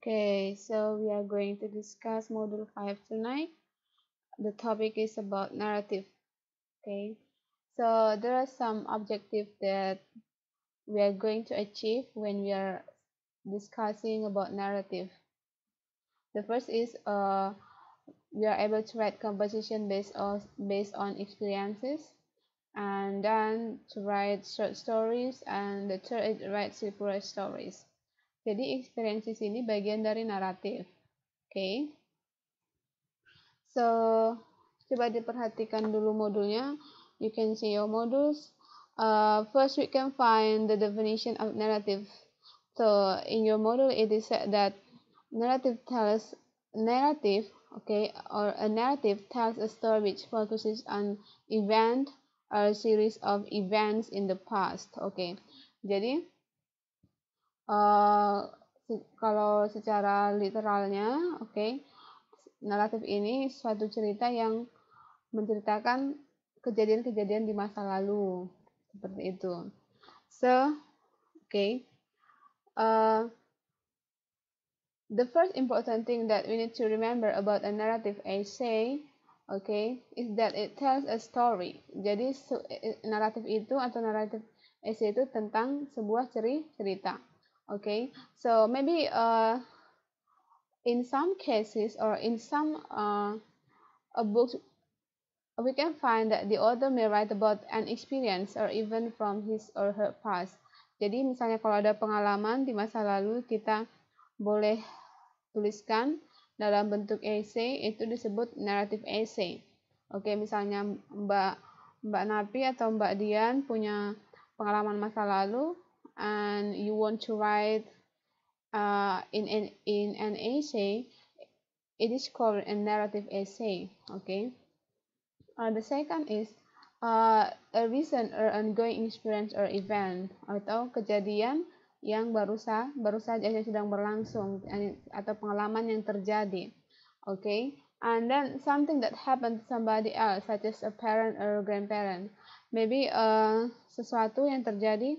Okay, so we are going to discuss module 5 tonight. The topic is about narrative. Okay, so there are some objectives that we are going to achieve when we are discussing about narrative. The first is uh, we are able to write composition based on, based on experiences and then to write short stories and the third is write separate stories. Jadi experiences ini bagian dari naratif. Oke. Okay. So, coba diperhatikan dulu modulnya. You can see your modules. Uh, first, we can find the definition of narrative. So, in your module, it is said that narrative tells narrative, okay, or a narrative tells a story which focuses on event or a series of events in the past. Okay, jadi Eh, se kalau secara literalnya, oke, okay, naratif ini suatu cerita yang menceritakan kejadian-kejadian di masa lalu, seperti itu. So, oke, okay, uh, eh, the first important thing that we need to remember about a narrative essay okay, is that it tells a story. Jadi e-, e-, naratif itu atau naratif essay itu tentang sebuah ceri cerita. Okay, so maybe uh, in some cases or in some uh, a book, we can find that the author may write about an experience or even from his or her past. Jadi misalnya kalau ada pengalaman di masa lalu kita boleh tuliskan dalam bentuk essay itu disebut narrative essay. Oke, misalnya Mbak Mbak Napi atau Mbak Dian punya pengalaman masa lalu, and you want to write uh, in, an, in an essay, it is called a narrative essay, okay? Uh, the second is uh, a recent or ongoing experience or event atau kejadian yang baru saja baru saja yang sedang berlangsung eh, atau pengalaman yang terjadi. Okay? And then something that happened to somebody else such as a parent or a grandparent. Maybe uh, sesuatu yang terjadi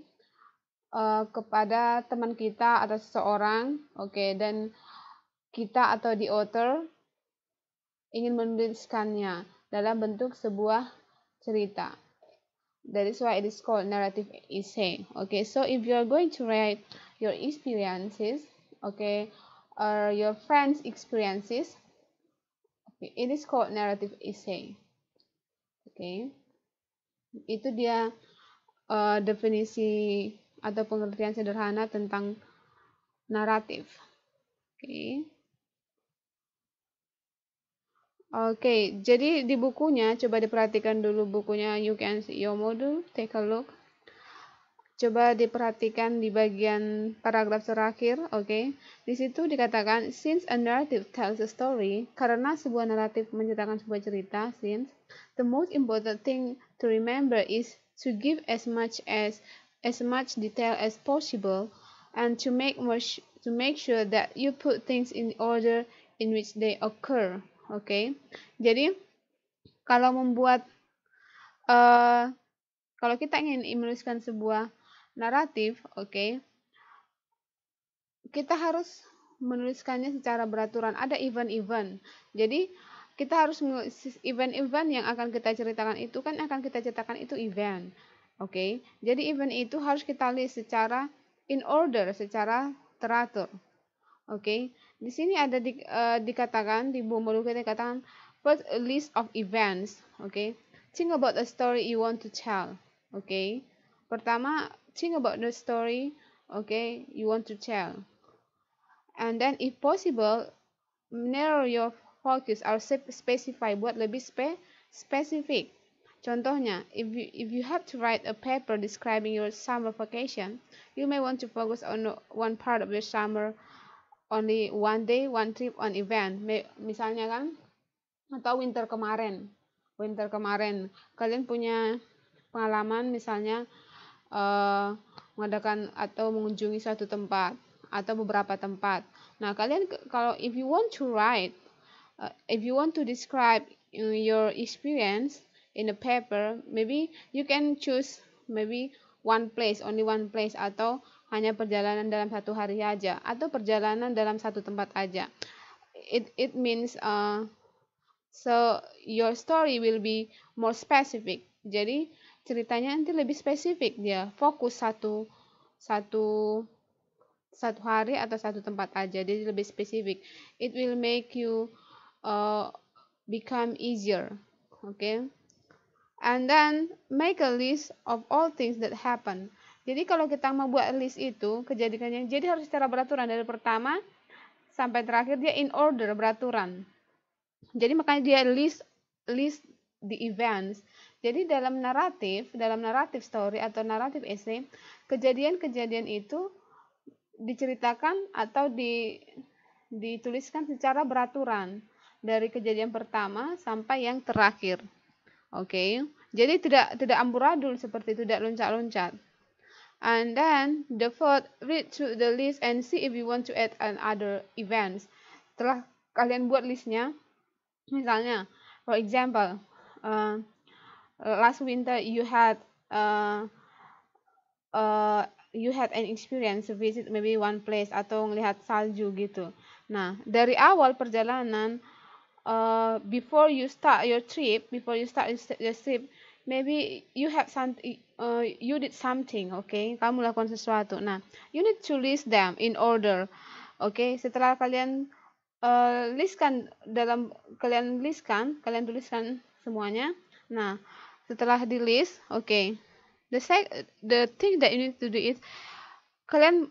uh, kepada teman kita atau seseorang, oke, okay, dan kita atau the author ingin menuliskannya dalam bentuk sebuah cerita. That is why it is called narrative essay. Okay, so if you are going to write your experiences, okay, or your friends' experiences, okay, it is called narrative essay. Okay, itu dia uh, definisi atau pengertian sederhana tentang naratif. Oke. Okay. Oke, okay, jadi di bukunya coba diperhatikan dulu bukunya You Can See Your Model, take a look. Coba diperhatikan di bagian paragraf terakhir, oke. Okay. Di situ dikatakan since a narrative tells a story, karena sebuah naratif menceritakan sebuah cerita, since the most important thing to remember is to give as much as as much detail as possible and to make much to make sure that you put things in order in which they occur oke okay? jadi kalau membuat uh, kalau kita ingin menuliskan sebuah naratif oke okay, kita harus menuliskannya secara beraturan ada event-event jadi kita harus event-event yang akan kita ceritakan itu kan akan kita ceritakan itu event Oke, okay? jadi event itu harus kita list secara in order, secara teratur. Oke, okay? di sini ada di, uh, dikatakan di bumbu kita katakan first list of events. Oke, okay? think about the story you want to tell. Oke, okay? pertama think about the story. Oke, okay, you want to tell, and then if possible narrow your focus or specify buat lebih spe spesifik. Contohnya, if you, if you have to write a paper describing your summer vacation, you may want to focus on one part of your summer, only one day, one trip, one event. Misalnya kan, atau winter kemarin. Winter kemarin, kalian punya pengalaman misalnya uh, mengadakan atau mengunjungi suatu tempat atau beberapa tempat. Nah, kalian kalau if you want to write, uh, if you want to describe eh, your experience, in a paper maybe you can choose maybe one place only one place atau hanya perjalanan dalam satu hari aja atau perjalanan dalam satu tempat aja it it means uh, so your story will be more specific jadi ceritanya nanti lebih spesifik dia fokus satu satu satu hari atau satu tempat aja jadi lebih spesifik it will make you uh, become easier okay and then make a list of all things that happen. Jadi kalau kita membuat list itu kejadiannya jadi harus secara beraturan dari pertama sampai terakhir dia in order beraturan. Jadi makanya dia list list the events. Jadi dalam naratif, dalam naratif story atau naratif essay, kejadian-kejadian itu diceritakan atau di dituliskan secara beraturan dari kejadian pertama sampai yang terakhir. Oke. Okay. Jadi tidak tidak amburadul seperti tidak loncat-loncat. And then the fourth, read through the list and see if you want to add an other events. Setelah kalian buat listnya, misalnya, for example, uh, last winter you had uh, uh, you had an experience visit maybe one place atau melihat salju gitu. Nah, dari awal perjalanan Uh, before you start your trip before you start your trip maybe you have some uh, you did something okay kamu lakukan sesuatu nah you need to list them in order okay? setelah kalian uh, listkan dalam kalian listkan kalian tuliskan semuanya nah setelah di list okay. the sec the thing that you need to do is kalian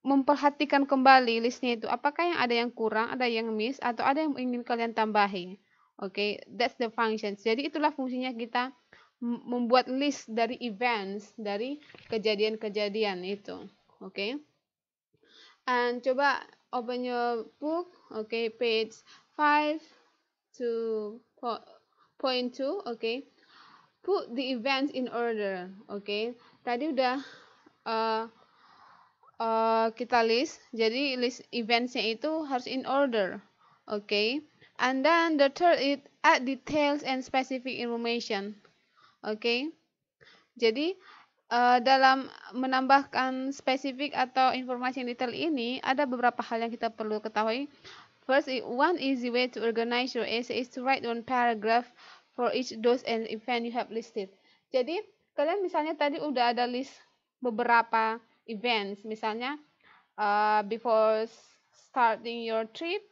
memperhatikan kembali listnya itu apakah yang ada yang kurang ada yang miss atau ada yang ingin kalian tambahi oke okay? that's the function jadi itulah fungsinya kita membuat list dari events dari kejadian-kejadian itu oke okay? and coba open your book oke okay? page 5 to point 2 oke okay? put the events in order oke okay? tadi udah uh, Eh, kita list. Jadi list eventsnya itu harus in order. Oke. Okay. And then the third is add details and specific information. Oke. Okay. Jadi uh, dalam menambahkan spesifik atau informasi yang detail ini ada beberapa hal yang kita perlu ketahui. First, one easy way to organize your essay is to write one paragraph for each dose and event you have listed. Jadi, kalian misalnya tadi udah ada list beberapa events. Misalnya uh, before starting your trip,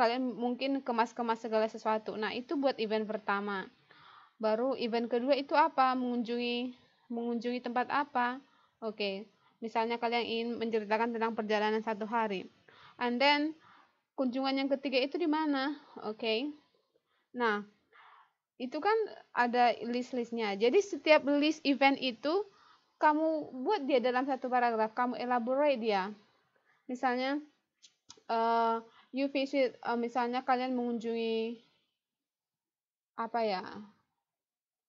kalian mungkin kemas-kemas segala sesuatu. Nah, itu buat event pertama. Baru event kedua itu apa? Mengunjungi mengunjungi tempat apa? Oke. Okay. Misalnya kalian ingin menceritakan tentang perjalanan satu hari. And then kunjungan yang ketiga itu di mana? Oke. Okay. Nah, itu kan ada list-listnya. Jadi setiap list event itu kamu buat dia dalam satu paragraf, kamu elaborate dia. Misalnya, uh, you visit, uh, misalnya kalian mengunjungi apa ya,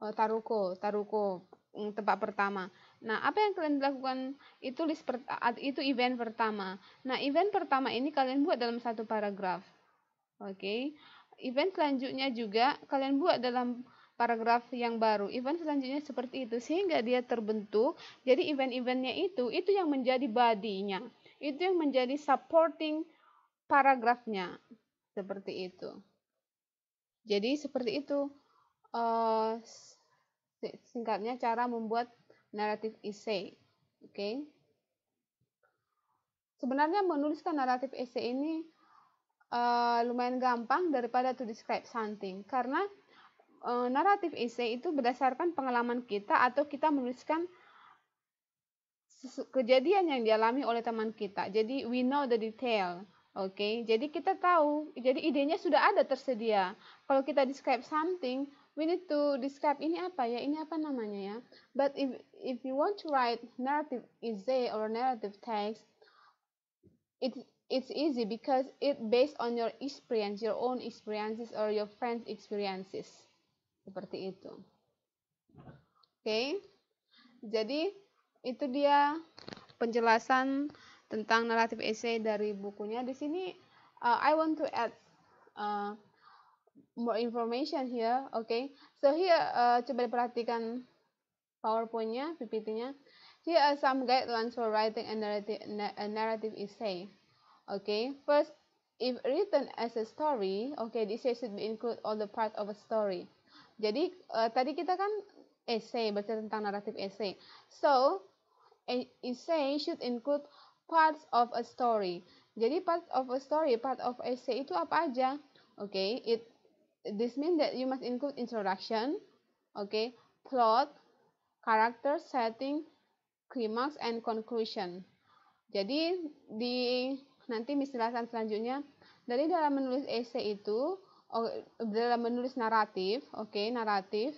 uh, Taruko, Taruko mm, tempat pertama. Nah, apa yang kalian lakukan itu list per, itu event pertama. Nah, event pertama ini kalian buat dalam satu paragraf. Oke. Okay. Event selanjutnya juga kalian buat dalam paragraf yang baru. Event selanjutnya seperti itu sehingga dia terbentuk. Jadi event-eventnya itu itu yang menjadi badinya Itu yang menjadi supporting paragrafnya. Seperti itu. Jadi seperti itu uh, singkatnya cara membuat naratif essay. Oke. Okay? Sebenarnya menuliskan naratif essay ini uh, lumayan gampang daripada to describe something karena e, naratif esai itu berdasarkan pengalaman kita atau kita menuliskan kejadian yang dialami oleh teman kita. Jadi we know the detail. Oke, okay? jadi kita tahu, jadi idenya sudah ada tersedia. Kalau kita describe something, we need to describe ini apa ya, ini apa namanya ya. But if if you want to write narrative essay or narrative text, it it's easy because it based on your experience, your own experiences or your friends' experiences. Seperti itu. Oke. Jadi itu dia penjelasan tentang naratif essay dari bukunya. Di sini uh, I want to add uh, more information here, okay? So here uh, coba diperhatikan PowerPoint-nya, PPT-nya. Here are some guidelines for writing a narrative, a narrative essay. Okay, first, if written as a story, okay, this essay should include all the part of a story. Jadi uh, tadi kita kan essay baca tentang naratif essay. So e, essay should include parts of a story. Jadi part of a story, part of essay itu apa aja? Oke, okay, it this means that you must include introduction, oke, okay, plot, character, setting, climax and conclusion. Jadi di nanti penjelasan selanjutnya dari dalam menulis essay itu Oh, dalam menulis naratif, oke, okay, naratif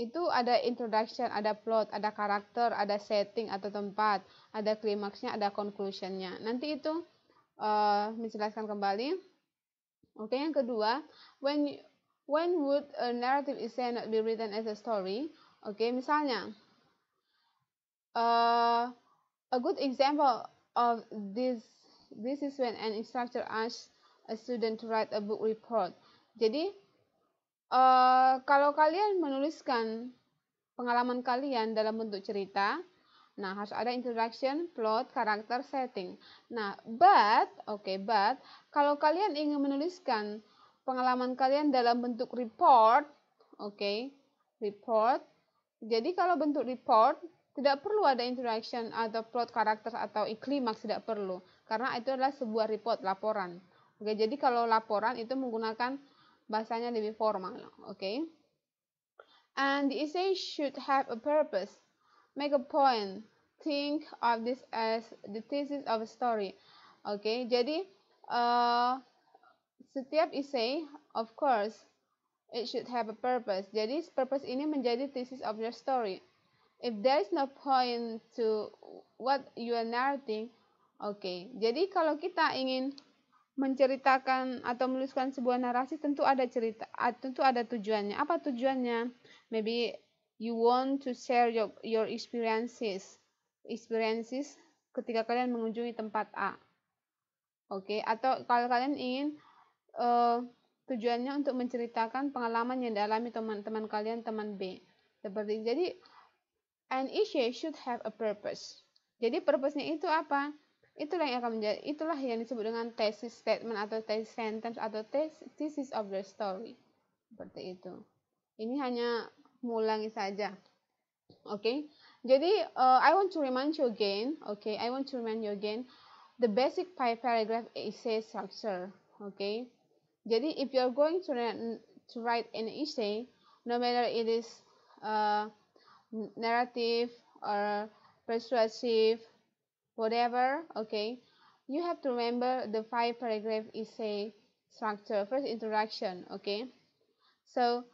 itu ada introduction, ada plot, ada karakter, ada setting atau tempat, ada klimaksnya, ada conclusionnya. Nanti itu uh, menjelaskan kembali. Oke, okay, yang kedua, when when would a narrative essay not be written as a story? Oke, okay, misalnya uh, a good example of this this is when an instructor asks a student to write a book report. Jadi uh, kalau kalian menuliskan pengalaman kalian dalam bentuk cerita, nah harus ada introduction, plot, karakter, setting. Nah, but, oke, okay, but kalau kalian ingin menuliskan pengalaman kalian dalam bentuk report, oke, okay, report. Jadi kalau bentuk report tidak perlu ada introduction atau plot karakter atau iklimaks tidak perlu karena itu adalah sebuah report laporan. Oke, jadi kalau laporan itu menggunakan bahasanya lebih formal, oke? Okay? And the essay should have a purpose, make a point, think of this as the thesis of a story. Oke, okay? jadi uh, setiap essay, of course, it should have a purpose. Jadi purpose ini menjadi thesis of your story. If there is no point to what you are narrating, oke. Okay. Jadi kalau kita ingin menceritakan atau menuliskan sebuah narasi tentu ada cerita ah, tentu ada tujuannya apa tujuannya maybe you want to share your your experiences experiences ketika kalian mengunjungi tempat A oke okay? atau kalau kalian ingin uh, tujuannya untuk menceritakan pengalaman yang dialami teman-teman kalian teman B seperti jadi an issue should have a purpose jadi purpose-nya itu apa itulah yang akan menjadi itulah yang disebut dengan thesis statement atau thesis sentence atau thesis of the story seperti itu ini hanya mengulangi saja oke okay? jadi uh, I want to remind you again oke okay? I want to remind you again the basic paragraph essay structure oke okay? jadi if you are going to, to write an essay no matter it is uh, narrative or persuasive whatever, okay, you have to remember the five paragraph essay structure, first introduction, okay. So,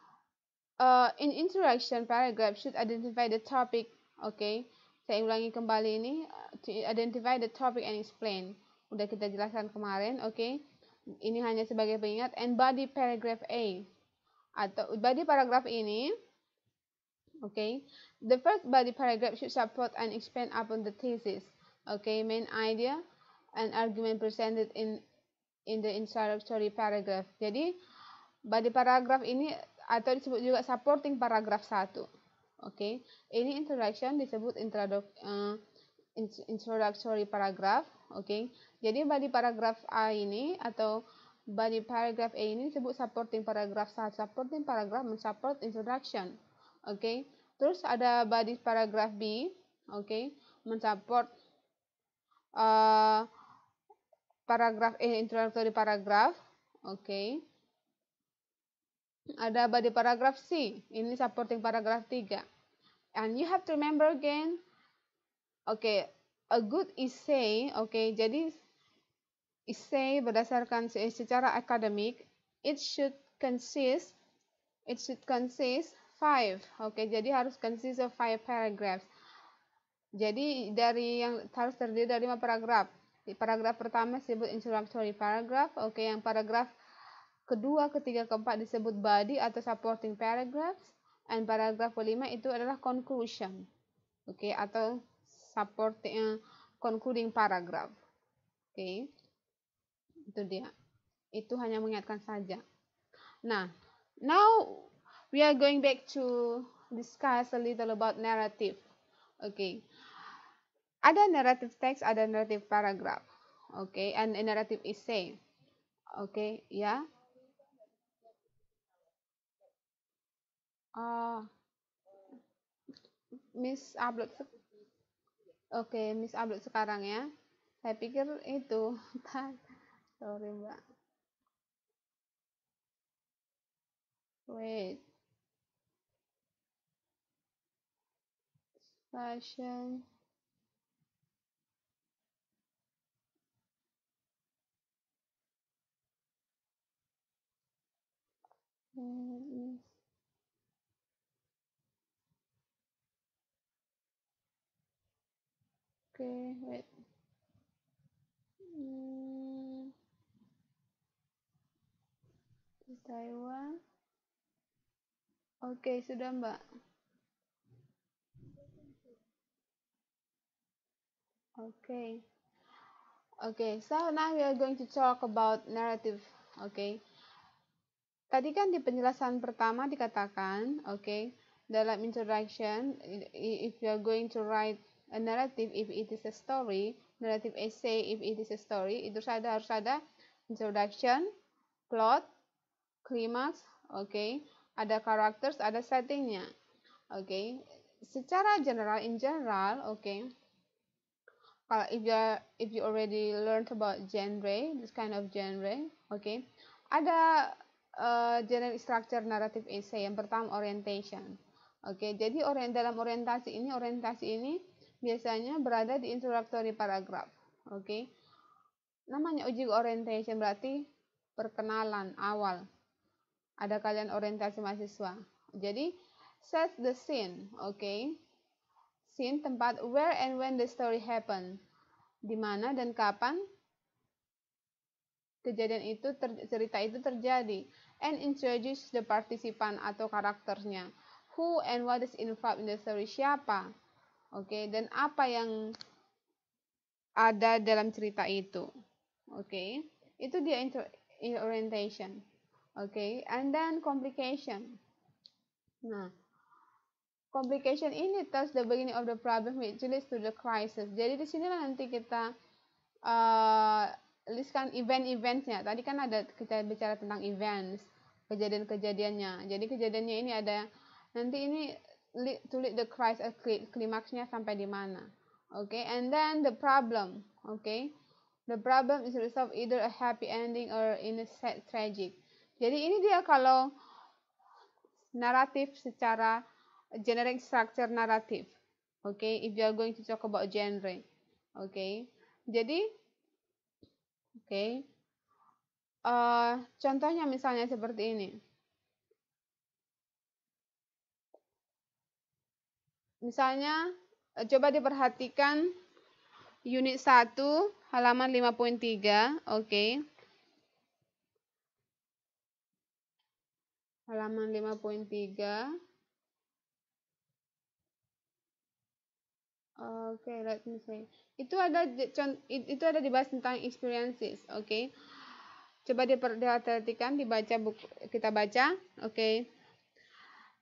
uh, in introduction paragraph should identify the topic, okay. Saya ulangi kembali ini, uh, to identify the topic and explain. Udah kita jelaskan kemarin, oke. Okay. Ini hanya sebagai pengingat. And body paragraph A. Atau body paragraph ini, okay. The first body paragraph should support and expand upon the thesis. Okay, main idea an argument presented in in the introductory paragraph. Jadi body paragraph ini atau disebut juga supporting paragraph 1. Oke, okay. ini introduction disebut introduc uh, introductory paragraph. Oke, okay. jadi body paragraph A ini atau body paragraph A ini disebut supporting paragraph 1. Supporting paragraph mensupport introduction. Oke, okay. terus ada body paragraph B. Oke, okay. mensupport Eh, paragraf eh introductory paragraph. Oke. Okay. Ada body paragraph C. Ini supporting paragraph 3. And you have to remember again. Oke, okay, a good essay, oke, okay, jadi essay berdasarkan secara akademik, it should consist, it should consist five, oke, okay, jadi harus consist of five paragraphs. Jadi dari yang harus terdiri dari lima paragraf. Di paragraf pertama disebut introductory paragraph. Oke, okay, yang paragraf kedua, ketiga, keempat disebut body atau supporting paragraphs. And paragraf kelima itu adalah conclusion. Oke, okay, atau supporting uh, concluding paragraph. Oke. Okay. Itu dia. Itu hanya mengingatkan saja. Nah, now we are going back to discuss a little about narrative. Okay ada narrative text, ada narrative paragraph. Oke, okay? and a narrative essay. Oke, okay, ya. Yeah. Uh, Miss upload Oke, okay, Miss upload sekarang ya. Saya pikir itu. Sorry, Mbak. Wait. Fashion. Okay, wait. Mm. Taiwan. Oke, okay, sudah Mbak. Okay. Okay, so now we are going to talk about narrative, okay? tadi kan di penjelasan pertama dikatakan, oke, okay, dalam introduction, if you are going to write a narrative, if it is a story, narrative essay, if it is a story, itu ada harus ada introduction, plot, climax, oke, okay, ada characters, ada settingnya, oke. Okay. Secara general, in general, oke. Okay, kalau if you are, if you already learned about genre, this kind of genre, oke, okay, ada uh, general structure narrative essay. Eh, yang pertama orientation. Oke, okay, jadi orient dalam orientasi ini orientasi ini biasanya berada di introductory paragraph. Oke. Okay. Namanya uji orientation berarti perkenalan awal. Ada kalian orientasi mahasiswa. Jadi set the scene, oke. Okay. Scene tempat where and when the story happen. Di mana dan kapan kejadian itu ter, cerita itu terjadi and introduce the participant atau karakternya who and what is involved in the story siapa oke okay, dan apa yang ada dalam cerita itu oke okay. itu dia intro, orientation oke okay. and then complication nah complication ini tells the beginning of the problem which leads to the crisis jadi di sinilah nanti kita uh, Tuliskan event-eventnya. Tadi kan ada kita bicara tentang events, kejadian-kejadiannya. Jadi kejadiannya ini ada nanti ini tulis the crisis the Christ klimaksnya sampai di mana. Oke, okay? and then the problem. Oke. Okay? The problem is resolved either a happy ending or in a sad tragic. Jadi ini dia kalau naratif secara generic structure naratif. Oke, okay? if you are going to talk about genre. Oke. Okay? Jadi Oke. okay. uh, eh, contohnya misalnya seperti ini misalnya eh, coba diperhatikan unit 1 halaman 5.3 oke okay. halaman 5.3 Oh, okay, let me see. Itu ada itu ada dibahas tentang experiences, Okay. Coba diperhatikan dibaca buku kita baca, Okay.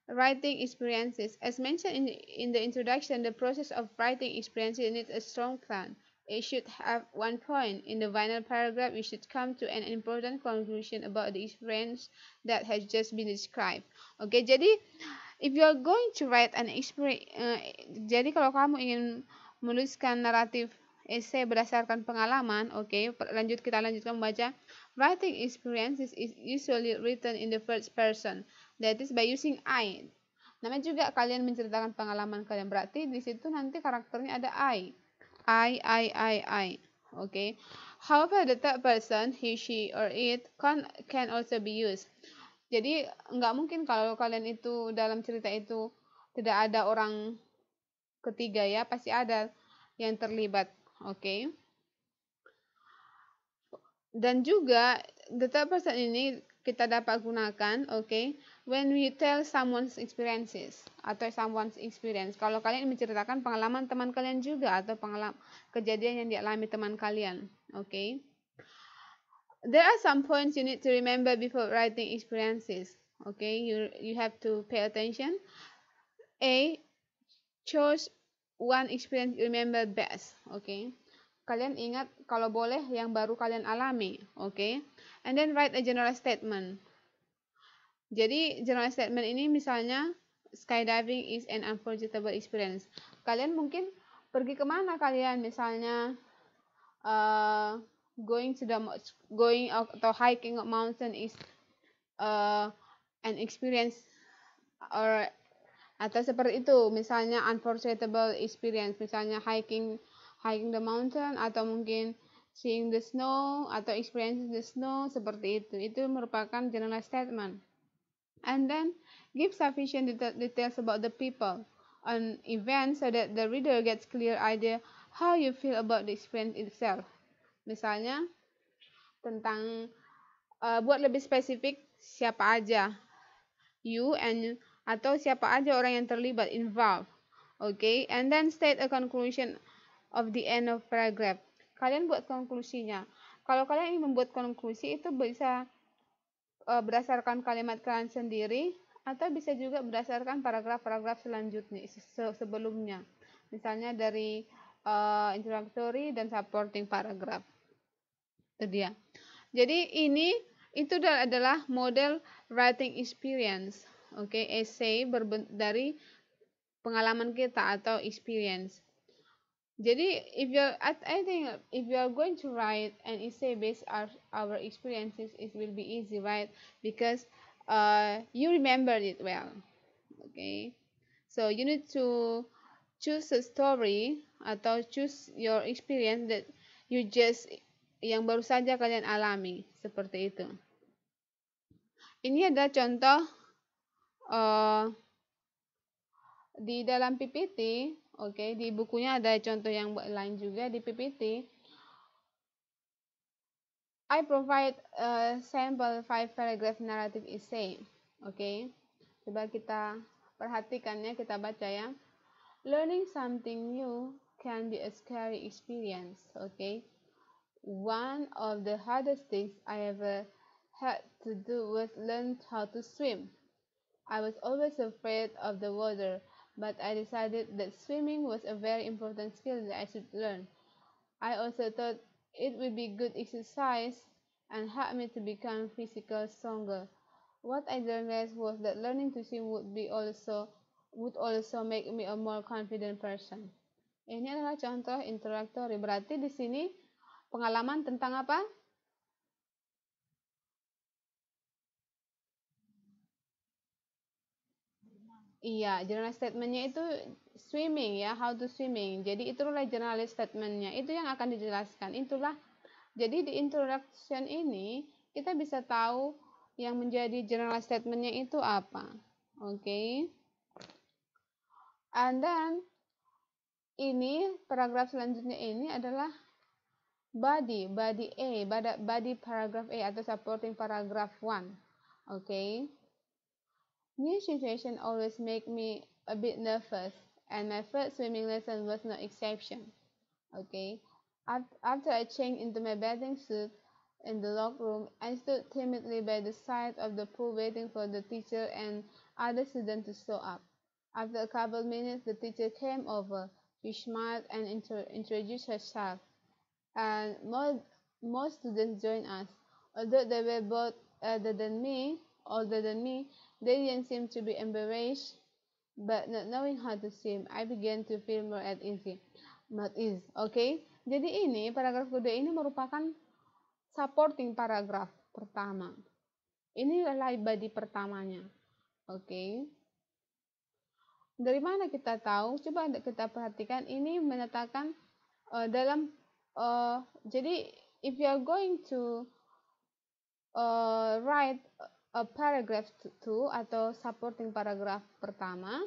Writing experiences. As mentioned in in the introduction, the process of writing experiences needs a strong plan. It should have one point. In the final paragraph, we should come to an important conclusion about the experience that has just been described. okay, jadi if you are going to write an experience uh, jadi kalau kamu ingin menuliskan naratif essay berdasarkan pengalaman, oke, okay, lanjut kita lanjutkan membaca. Writing experiences is usually written in the first person, that is by using I. Namanya juga kalian menceritakan pengalaman kalian, berarti di situ nanti karakternya ada I. I, I, I, I. Oke. Okay. However, the third person, he, she, or it, can, can also be used jadi nggak mungkin kalau kalian itu dalam cerita itu tidak ada orang ketiga ya pasti ada yang terlibat oke okay? dan juga data persen ini kita dapat gunakan oke okay, when we tell someone's experiences atau someone's experience kalau kalian menceritakan pengalaman teman kalian juga atau pengalaman kejadian yang dialami teman kalian oke okay? there are some points you need to remember before writing experiences okay you you have to pay attention a choose one experience you remember best okay kalian ingat kalau boleh yang baru kalian alami okay? and then write a general statement jadi general statement ini misalnya skydiving is an unforgettable experience kalian mungkin pergi kemana kalian misalnya uh, going to the going atau hiking a mountain is uh, an experience or atau seperti itu misalnya unforgettable experience misalnya hiking hiking the mountain atau mungkin seeing the snow atau experience the snow seperti itu itu merupakan general statement and then give sufficient detail details about the people and events so that the reader gets clear idea how you feel about the experience itself Misalnya tentang uh, buat lebih spesifik siapa aja you and atau siapa aja orang yang terlibat involved. Oke, okay? and then state a conclusion of the end of paragraph. Kalian buat konklusinya. Kalau kalian ingin membuat konklusi itu bisa uh, berdasarkan kalimat kalian sendiri atau bisa juga berdasarkan paragraf-paragraf selanjutnya se sebelumnya misalnya dari uh, introductory dan supporting paragraph itu jadi ini itu adalah model writing experience oke okay? essay dari pengalaman kita atau experience jadi if you I think if you are going to write an essay based on our experiences it will be easy right because uh, you remember it well okay so you need to choose a story atau choose your experience that you just yang baru saja kalian alami seperti itu. Ini ada contoh uh, di dalam PPT, oke, okay, di bukunya ada contoh yang lain juga di PPT. I provide a eh, sample five paragraph narrative essay. Oke. Okay. Coba kita perhatikannya, kita baca ya. Learning something new can be a scary experience, okay? One of the hardest things I ever had to do was learn how to swim. I was always afraid of the water, but I decided that swimming was a very important skill that I should learn. I also thought it would be good exercise and help me to become physically stronger. What I realized was that learning to swim would be also would also make me a more confident person. Ini adalah contoh interaktori. Berarti di sini pengalaman tentang apa? Iya, statement statementnya itu swimming ya, how to swimming. Jadi itulah statement statementnya, itu yang akan dijelaskan. Itulah, jadi di introduction ini kita bisa tahu yang menjadi statement statementnya itu apa. Oke. Okay. And then, ini paragraf selanjutnya ini adalah body body A body, paragraph A atau supporting paragraph 1 okay new situation always make me a bit nervous and my first swimming lesson was no exception okay after I changed into my bathing suit in the lock room, I stood timidly by the side of the pool waiting for the teacher and other students to show up. After a couple of minutes, the teacher came over. She smiled and inter- introduced herself. and more, more students join us. Although they were both older than me, older than me, they didn't seem to be embarrassed, but not knowing how to swim, I began to feel more at ease. Not ease, okay? Jadi ini, paragraf kedua ini merupakan supporting paragraf pertama. Ini adalah body pertamanya. Oke. Okay. Dari mana kita tahu? Coba kita perhatikan ini menyatakan uh, eh, dalam uh, jadi if you are going to uh, write a paragraph to atau supporting paragraph pertama,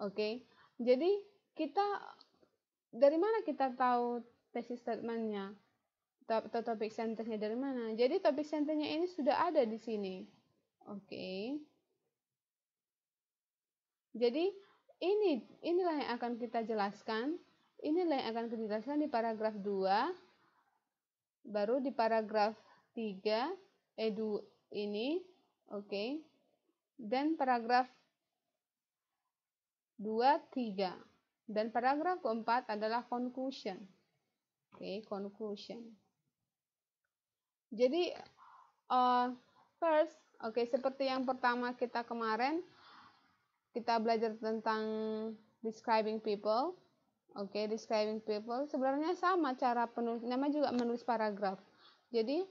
oke. Okay? Jadi kita dari mana kita tahu thesis statementnya atau topik sentence dari mana? Jadi topik sentence ini sudah ada di sini, oke. Okay. Jadi ini inilah yang akan kita jelaskan Inilah yang akan dijelaskan di paragraf 2. Baru di paragraf 3 edu eh, ini, oke. Okay. Dan paragraf 2 3. Dan paragraf keempat adalah conclusion. Oke, okay, conclusion. Jadi uh, first, oke okay, seperti yang pertama kita kemarin kita belajar tentang describing people. Oke, okay, describing people sebenarnya sama cara penulis nama juga menulis paragraf. Jadi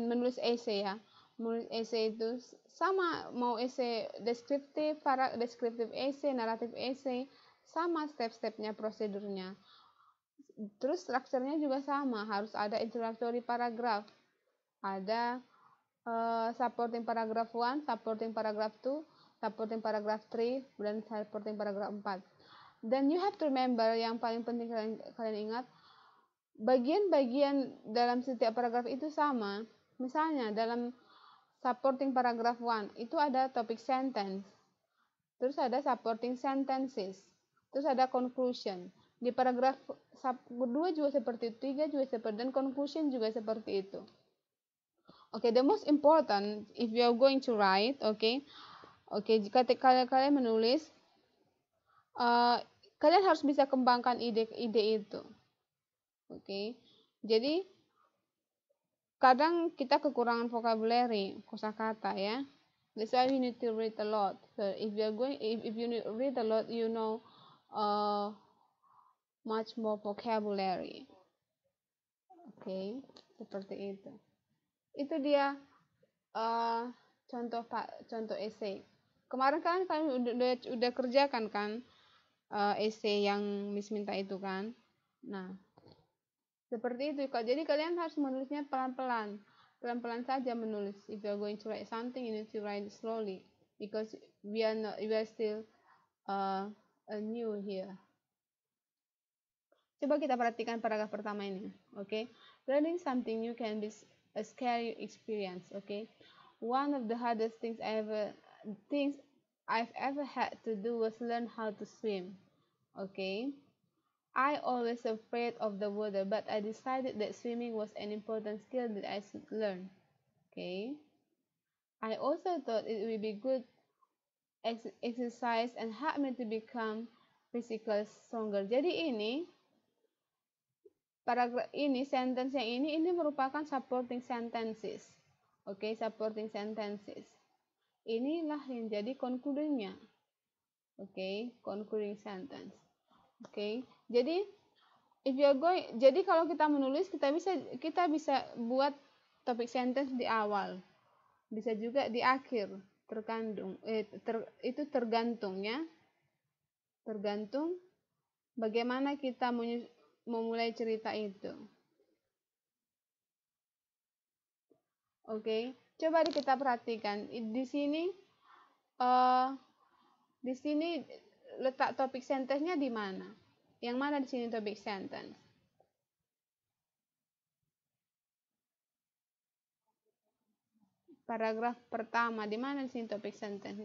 menulis essay ya. Menulis essay itu sama mau essay deskriptif, para deskriptif essay, naratif essay, sama step-stepnya prosedurnya. Terus strukturnya juga sama, harus ada introductory paragraph. Ada uh, supporting paragraph 1, supporting paragraph 2, supporting paragraph 3, dan supporting paragraph 4 dan you have to remember yang paling penting kalian, kalian ingat, bagian-bagian dalam setiap paragraf itu sama. Misalnya dalam supporting paragraph 1 itu ada topic sentence. Terus ada supporting sentences. Terus ada conclusion. Di paragraf 2 juga seperti itu, 3 juga seperti dan conclusion juga seperti itu. Oke, okay, the most important if you are going to write, oke. Okay, oke, okay, jika kalian kalian menulis uh, Kalian harus bisa kembangkan ide-ide itu. Oke. Okay? Jadi kadang kita kekurangan vocabulary, kosakata ya. That's why you need to read a lot. So if you're going if, if you read a lot, you know uh, much more vocabulary. Oke, okay, seperti itu. Itu dia uh, contoh pak contoh esai. Kemarin kan kalian udah, udah udah kerjakan kan? uh, essay yang Miss minta itu kan. Nah, seperti itu. Jadi kalian harus menulisnya pelan-pelan. Pelan-pelan saja menulis. If you are going to write something, you need to write slowly because we are not, we are still uh, new here. Coba kita perhatikan paragraf pertama ini, oke? Okay? Learning something new can be a scary experience, okay? One of the hardest things I ever things I've ever had to do was learn how to swim. Okay? I always afraid of the water, but I decided that swimming was an important skill that I should learn. Okay? I also thought it would be good ex exercise and help me to become physical stronger. Jadi ini paragraf ini sentence yang ini ini merupakan supporting sentences. Oke, okay, supporting sentences. Inilah yang jadi concludingnya. Oke, okay, concluding sentence. Oke, okay, jadi if you are going, jadi kalau kita menulis kita bisa kita bisa buat topik sentence di awal, bisa juga di akhir tergantung eh, ter, itu tergantung ya, tergantung bagaimana kita memulai cerita itu. Oke. Okay? coba kita perhatikan di sini uh, di sini letak topik sentence di mana? Yang mana di sini topik sentence? Paragraf pertama, di mana di sini topik sentence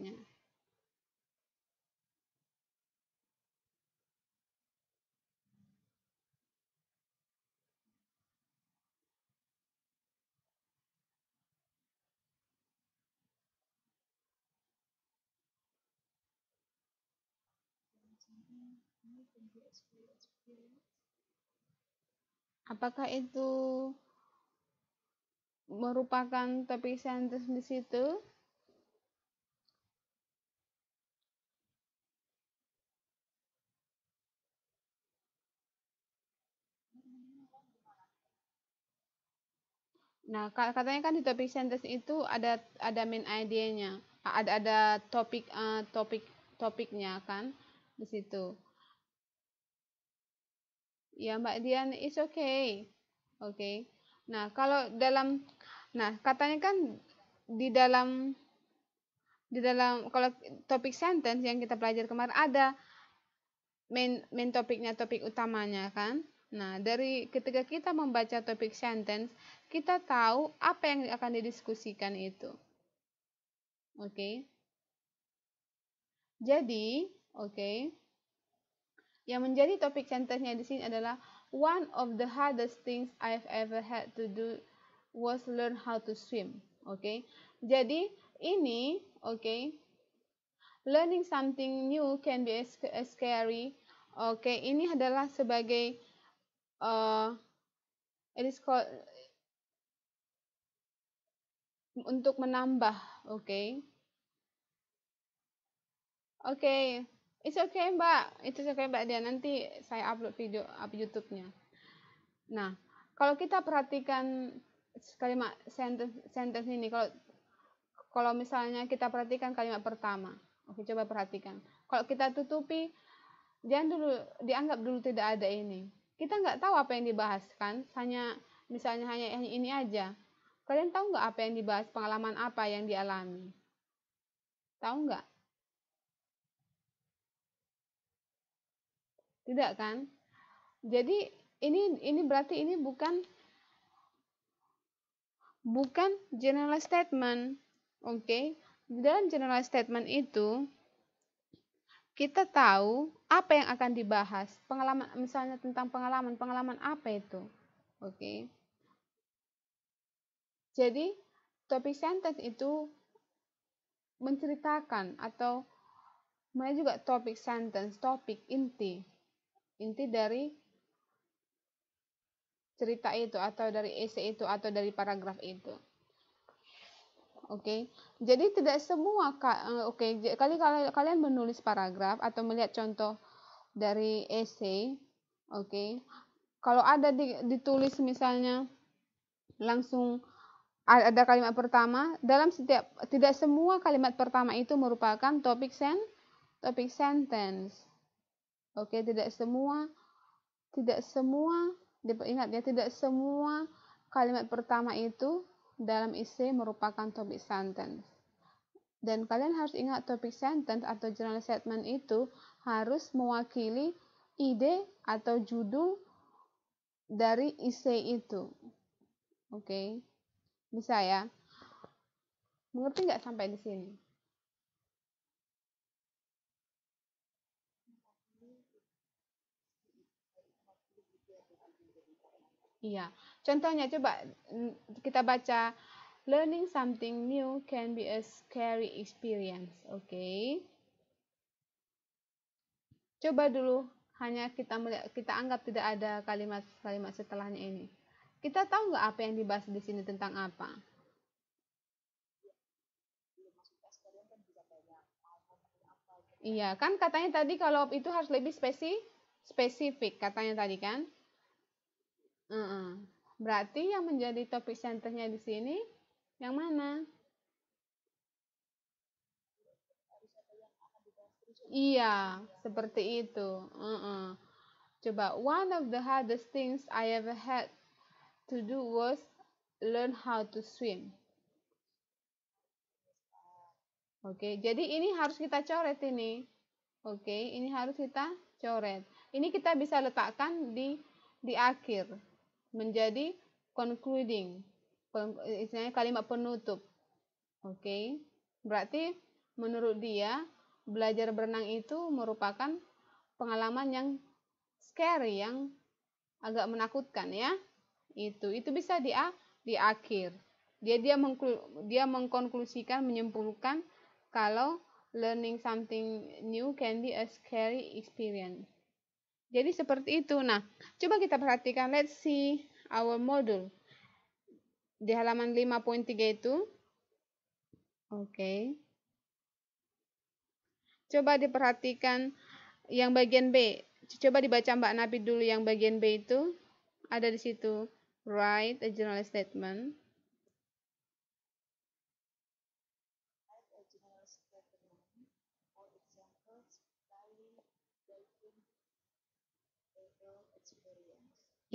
apakah itu merupakan topik saintis di situ Nah, katanya kan di topik sentence itu ada ada main idenya, ada ada topik uh, topik topiknya kan di situ. Ya, Mbak Dian, it's okay. Oke. Okay. Nah, kalau dalam nah, katanya kan di dalam di dalam kalau topik sentence yang kita pelajari kemarin ada main main topiknya, topik utamanya kan. Nah, dari ketika kita membaca topik sentence, kita tahu apa yang akan didiskusikan itu. Oke. Okay? Jadi, oke. Okay. Yang menjadi topik centernya di sini adalah one of the hardest things I've ever had to do was learn how to swim. Oke. Okay? Jadi ini oke okay, learning something new can be scary. Oke, okay, ini adalah sebagai uh, it is called untuk menambah, oke. Okay. Oke, okay, It's okay mbak, itu okay mbak dia nanti saya upload video up YouTube-nya. Nah, kalau kita perhatikan kalimat sentence, sentence ini, kalau kalau misalnya kita perhatikan kalimat pertama, oke coba perhatikan. Kalau kita tutupi, jangan dulu dianggap dulu tidak ada ini. Kita nggak tahu apa yang dibahas kan, hanya misalnya hanya ini aja. Kalian tahu nggak apa yang dibahas, pengalaman apa yang dialami? Tahu nggak? Tidak kan? Jadi ini ini berarti ini bukan bukan general statement. Oke. Okay? Dalam general statement itu kita tahu apa yang akan dibahas, pengalaman misalnya tentang pengalaman, pengalaman apa itu. Oke. Okay. Jadi topic sentence itu menceritakan atau mana juga topik sentence, topik inti inti dari cerita itu atau dari esai itu atau dari paragraf itu. Oke, okay. jadi tidak semua eh, oke okay, kali kalau kalian menulis paragraf atau melihat contoh dari esai, oke, okay, kalau ada di, ditulis misalnya langsung ada kalimat pertama dalam setiap tidak semua kalimat pertama itu merupakan topik sen topik sentence Oke, tidak semua tidak semua ingat ya, tidak semua kalimat pertama itu dalam isi merupakan topik sentence. Dan kalian harus ingat topik sentence atau general statement itu harus mewakili ide atau judul dari isi itu. Oke. Okay? Bisa ya? Mengerti nggak sampai di sini? Iya, contohnya coba mm, kita baca learning something new can be a scary experience. Oke. Okay. Coba dulu hanya kita melihat, kita anggap tidak ada kalimat-kalimat setelahnya ini. Kita tahu nggak apa yang dibahas di sini tentang apa? Iya, kan katanya tadi kalau itu harus lebih spesifik, spesifik katanya tadi kan? Mm-mm. Berarti yang menjadi topik senternya di sini yang mana? Iya, seperti itu. Uh-uh. Coba, one of the hardest things I ever had to do was learn how to swim. Oke, okay, jadi ini harus kita coret ini. Oke, okay, ini harus kita coret. Ini kita bisa letakkan di di akhir menjadi concluding istilahnya kalimat penutup oke okay? berarti menurut dia belajar berenang itu merupakan pengalaman yang scary yang agak menakutkan ya itu itu bisa dia di akhir dia dia mengklu, dia mengkonklusikan menyimpulkan kalau learning something new can be a scary experience jadi seperti itu. Nah, coba kita perhatikan. Let's see our module Di halaman 5.3 itu. Oke. Okay. Coba diperhatikan yang bagian B. Coba dibaca Mbak Nabi dulu yang bagian B itu. Ada di situ. Write a general statement.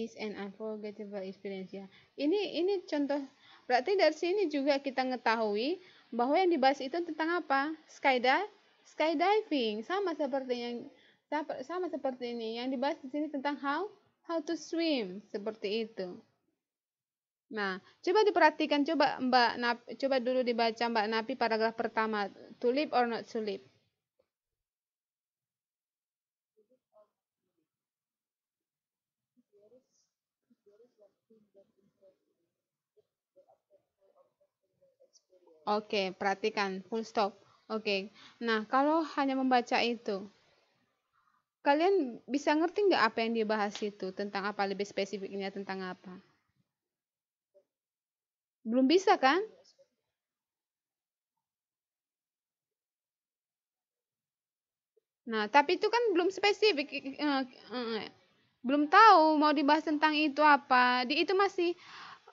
is an unforgettable experience ya. Ini ini contoh berarti dari sini juga kita mengetahui bahwa yang dibahas itu tentang apa? Skydive, skydiving sama seperti yang sama seperti ini yang dibahas di sini tentang how how to swim seperti itu. Nah, coba diperhatikan coba Mbak napi coba dulu dibaca Mbak Napi paragraf pertama, Tulip or not tulip. Oke, perhatikan full stop. Oke. Nah, kalau hanya membaca itu kalian bisa ngerti nggak apa yang dibahas itu tentang apa lebih spesifiknya tentang apa? Belum bisa kan? Nah, tapi itu kan belum spesifik, eh, eh, eh. belum tahu mau dibahas tentang itu apa. Di itu masih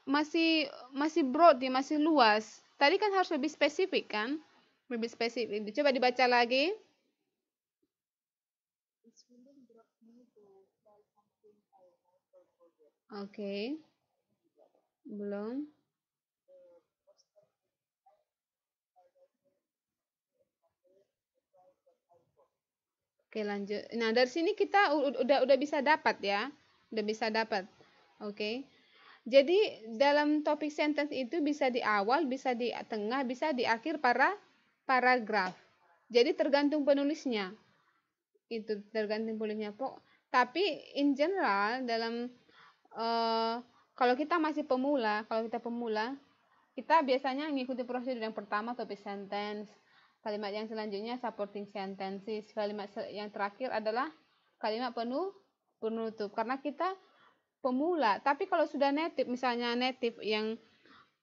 masih masih broad, ya, masih luas. Tadi kan harus lebih spesifik kan? Lebih spesifik. Coba dibaca lagi. Oke. Okay. Belum. Oke, lanjut. Nah, dari sini kita udah udah bisa dapat ya. Udah bisa dapat. Oke. Okay. Jadi dalam topik sentence itu bisa di awal, bisa di tengah, bisa di akhir para paragraf. Jadi tergantung penulisnya. Itu tergantung penulisnya. Tapi in general dalam uh, kalau kita masih pemula, kalau kita pemula, kita biasanya mengikuti prosedur yang pertama topik sentence, kalimat yang selanjutnya supporting sentences, kalimat yang terakhir adalah kalimat penuh penutup karena kita pemula tapi kalau sudah native misalnya native yang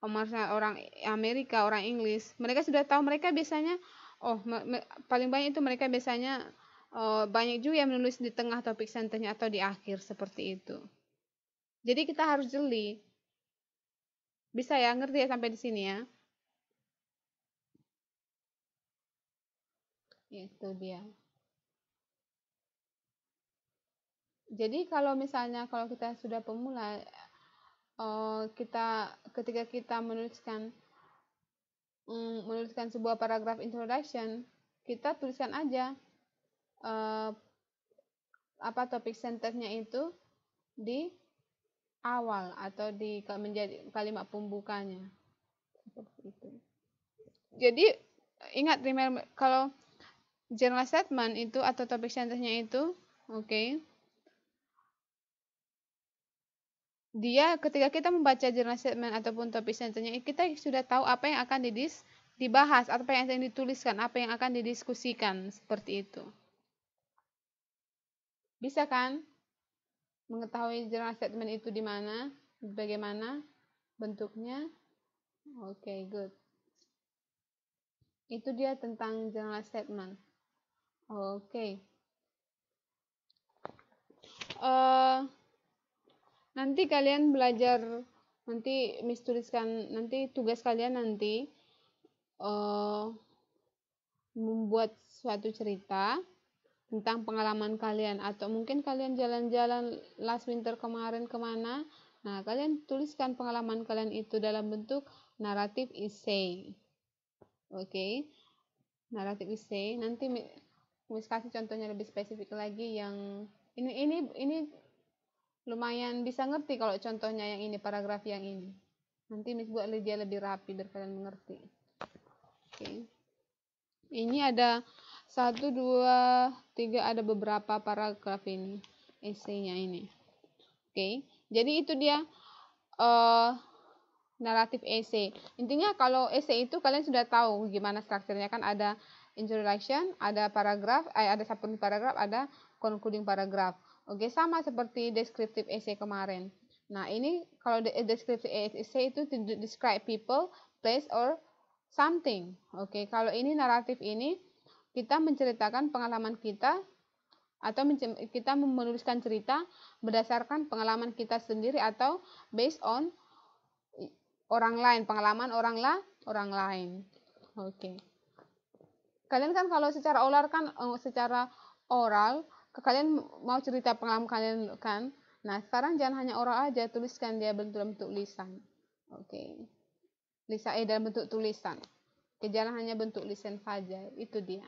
orang Amerika orang Inggris mereka sudah tahu mereka biasanya oh paling banyak itu mereka biasanya uh, banyak juga yang menulis di tengah topik sentensnya atau di akhir seperti itu jadi kita harus jeli bisa ya ngerti ya sampai di sini ya itu dia jadi kalau misalnya kalau kita sudah pemula eh, kita ketika kita menuliskan mm, menuliskan sebuah paragraf introduction kita tuliskan aja eh, apa topik sentence itu di awal atau di menjadi kalimat pembukanya seperti itu jadi ingat remember kalau general statement itu atau topik sentence itu oke okay, dia ketika kita membaca jurnal statement ataupun topik centernya eh, kita sudah tahu apa yang akan didis dibahas apa yang akan dituliskan apa yang akan didiskusikan seperti itu bisa kan mengetahui jurnal statement itu di mana bagaimana bentuknya oke okay, good itu dia tentang jurnal statement oke okay. uh, eh, nanti kalian belajar nanti mis tuliskan nanti tugas kalian nanti uh, membuat suatu cerita tentang pengalaman kalian atau mungkin kalian jalan-jalan last winter kemarin kemana nah kalian tuliskan pengalaman kalian itu dalam bentuk naratif essay oke okay. naratif essay nanti mis kasih contohnya lebih spesifik lagi yang ini ini ini lumayan bisa ngerti kalau contohnya yang ini paragraf yang ini nanti Miss buat dia lebih rapi biar kalian mengerti oke okay. ini ada satu dua tiga ada beberapa paragraf ini isinya ini oke okay. jadi itu dia uh, naratif essay. Intinya kalau essay itu kalian sudah tahu gimana strukturnya kan ada introduction, ada paragraf, eh, ada satu paragraf, ada concluding paragraf. Oke, sama seperti deskriptif essay kemarin. Nah, ini kalau deskriptif essay itu to describe people, place, or something. Oke, kalau ini naratif ini kita menceritakan pengalaman kita atau kita menuliskan cerita berdasarkan pengalaman kita sendiri atau based on orang lain, pengalaman orang lah, orang lain. Oke. Kalian kan kalau secara olar kan eh, secara oral kalian mau cerita pengalaman kalian kan nah sekarang jangan hanya oral aja tuliskan dia dalam bentuk lisan oke okay. lisan eh dalam bentuk tulisan Oke, jangan hanya bentuk lisan saja itu dia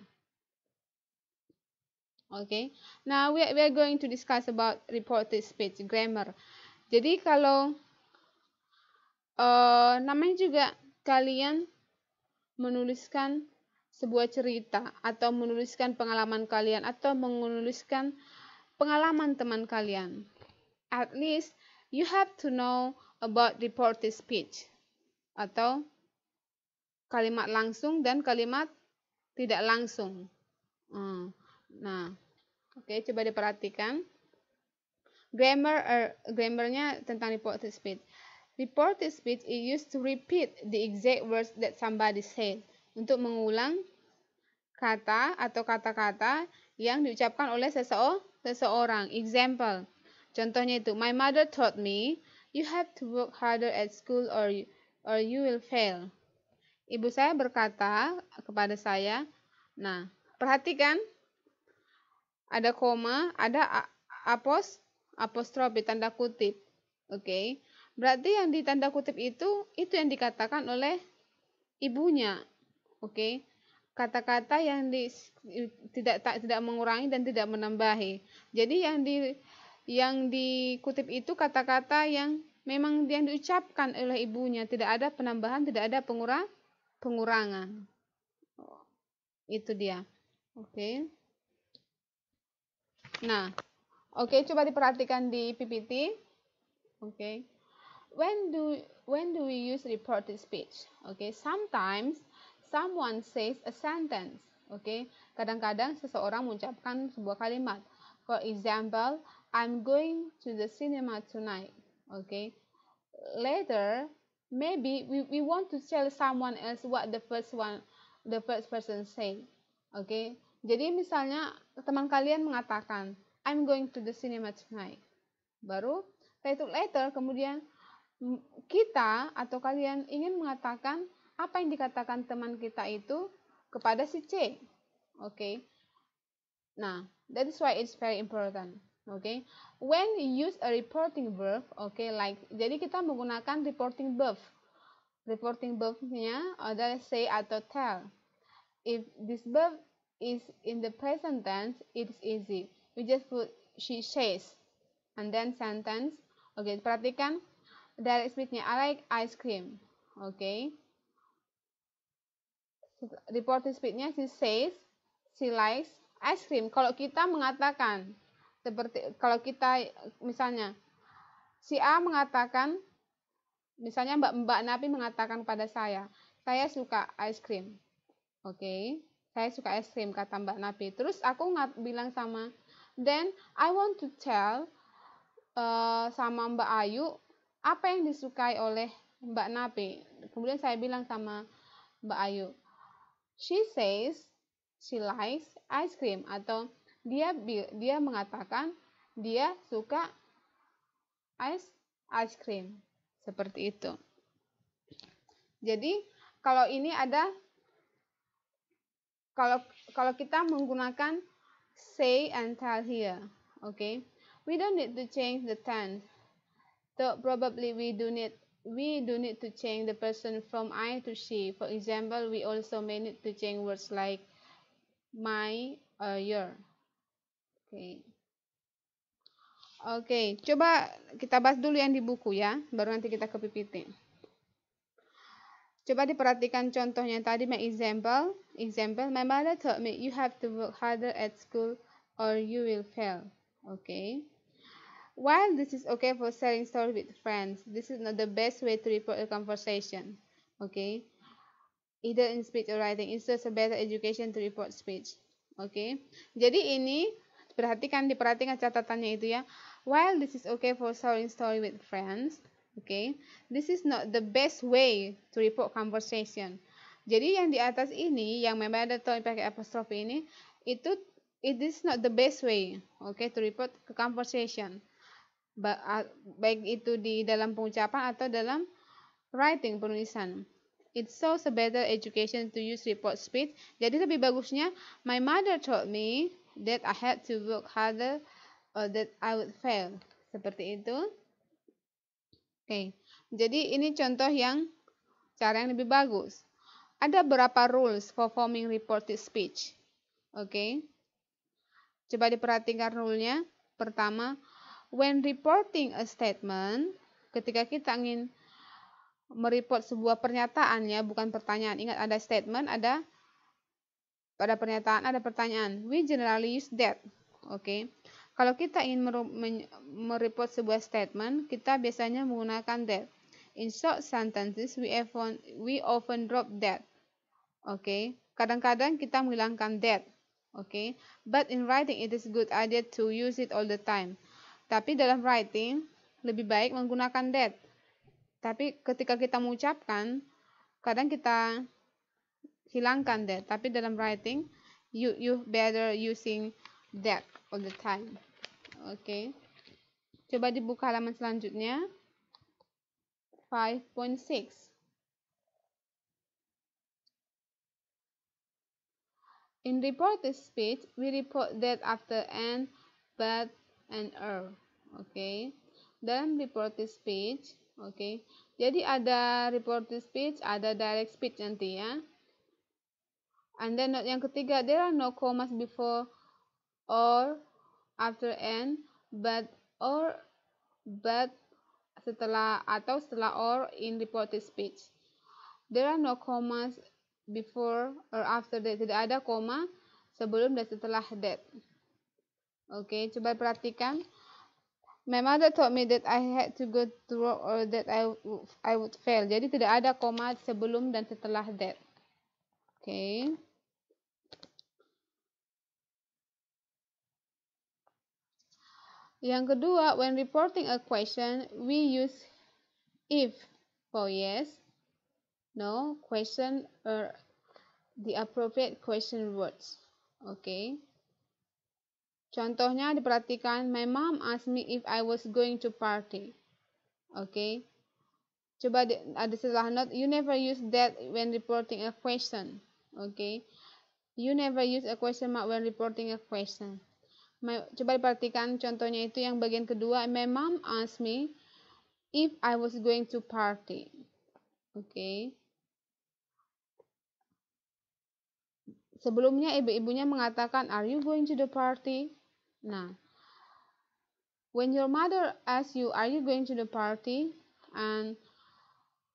oke okay. now we, we are going to discuss about reported speech grammar jadi kalau uh, namanya juga kalian menuliskan sebuah cerita atau menuliskan pengalaman kalian atau menuliskan pengalaman teman kalian. At least you have to know about reported speech atau kalimat langsung dan kalimat tidak langsung. Hmm. Nah, oke okay, coba diperhatikan. Grammar er, grammarnya tentang reported speech. Reported speech is used to repeat the exact words that somebody said untuk mengulang kata atau kata-kata yang diucapkan oleh seseo seseorang. Example, contohnya itu, my mother taught me you have to work harder at school or you, or you will fail. Ibu saya berkata kepada saya, nah perhatikan ada koma, ada apos, apostrofi tanda kutip. Oke. Okay? Berarti yang di tanda kutip itu itu yang dikatakan oleh ibunya. Oke. Okay? Kata-kata yang di, tidak tak, tidak mengurangi dan tidak menambahi. Jadi yang di yang dikutip itu kata-kata yang memang yang diucapkan oleh ibunya, tidak ada penambahan, tidak ada pengurang pengurangan. Oh, itu dia. Oke. Okay. Nah, oke okay, coba diperhatikan di PPT. Oke. Okay. When do when do we use reported speech? Okay, sometimes Someone says a sentence. Oke, okay? kadang-kadang seseorang mengucapkan sebuah kalimat. For example, I'm going to the cinema tonight. Oke. Okay? Later, maybe we, we want to tell someone else what the first one the first person say. Oke. Okay? Jadi misalnya teman kalian mengatakan, I'm going to the cinema tonight. Baru later later kemudian kita atau kalian ingin mengatakan apa yang dikatakan teman kita itu kepada si C. Oke. Okay? Nah, that is why it's very important. Oke. Okay? When you use a reporting verb, oke okay, like jadi kita menggunakan reporting verb. Reporting verb-nya adalah say atau tell. If this verb is in the present tense, it's easy. We just put she says and then sentence. Oke, okay, perhatikan dari speech-nya I like ice cream. Oke. Okay? reporting speednya she says she likes ice cream kalau kita mengatakan seperti kalau kita misalnya si A mengatakan misalnya Mbak Mbak Napi mengatakan pada saya saya suka ice cream oke okay? saya suka es krim kata Mbak Napi terus aku nggak bilang sama then I want to tell uh, sama Mbak Ayu apa yang disukai oleh Mbak Napi kemudian saya bilang sama Mbak Ayu She says she likes ice cream atau dia dia mengatakan dia suka ice ice cream seperti itu. Jadi kalau ini ada kalau kalau kita menggunakan say and tell here, okay? We don't need to change the tense. So probably we do need we do need to change the person from I to she. For example, we also may need to change words like my or uh, your. Okay. Oke, okay, coba kita bahas dulu yang di buku ya, baru nanti kita ke PPT. Coba diperhatikan contohnya tadi, my example, example, my mother told me you have to work harder at school or you will fail. Oke. Okay. While this is okay for sharing stories with friends, this is not the best way to report a conversation. Okay, either in speech or writing, it's just a better education to report speech. Okay, jadi ini perhatikan diperhatikan catatannya itu ya. While this is okay for sharing story with friends, okay, this is not the best way to report conversation. Jadi yang di atas ini yang memang ada tone pakai apostrophe ini itu it is not the best way, okay, to report conversation baik itu di dalam pengucapan atau dalam writing penulisan. It shows a better education to use report speech. Jadi lebih bagusnya, my mother told me that I had to work harder or uh, that I would fail. Seperti itu. Oke, okay. jadi ini contoh yang cara yang lebih bagus. Ada berapa rules for forming reported speech. Oke. Okay. Coba diperhatikan rule-nya. Pertama, when reporting a statement, ketika kita ingin mereport sebuah pernyataan ya, bukan pertanyaan. Ingat ada statement, ada pada pernyataan ada pertanyaan. We generally use that. Oke. Okay. Kalau kita ingin mereport sebuah statement, kita biasanya menggunakan that. In short sentences, we often, we often drop that. Oke. Okay. Kadang-kadang kita menghilangkan that. Oke. Okay. But in writing, it is good idea to use it all the time. Tapi dalam writing, lebih baik menggunakan that. Tapi ketika kita mengucapkan, kadang kita hilangkan that. Tapi dalam writing, you you better using that all the time. Oke. Okay. Coba dibuka halaman selanjutnya. 5.6 In reported speech, we report that after and, but, and er oke okay. dalam reported speech oke okay. jadi ada reported speech ada direct speech nanti ya and then yang ketiga there are no commas before or after and but or but setelah atau setelah or in reported speech there are no commas before or after that tidak ada koma sebelum dan setelah that Okay, coba perhatikan. My mother told me that I had to go through or that I, I would fail. Jadi tidak ada koma sebelum dan setelah that. Okay. Yang kedua, when reporting a question, we use if for yes, no, question, or the appropriate question words. Okay. Contohnya diperhatikan, my mom asked me if I was going to party. Oke. Okay. Coba di, ada setelah not, you never use that when reporting a question. Oke. Okay. You never use a question mark when reporting a question. My, coba diperhatikan contohnya itu yang bagian kedua. My mom asked me if I was going to party. Oke. Okay. Sebelumnya ibu-ibunya mengatakan, are you going to the party? Nah, when your mother asks you, "Are you going to the party?" and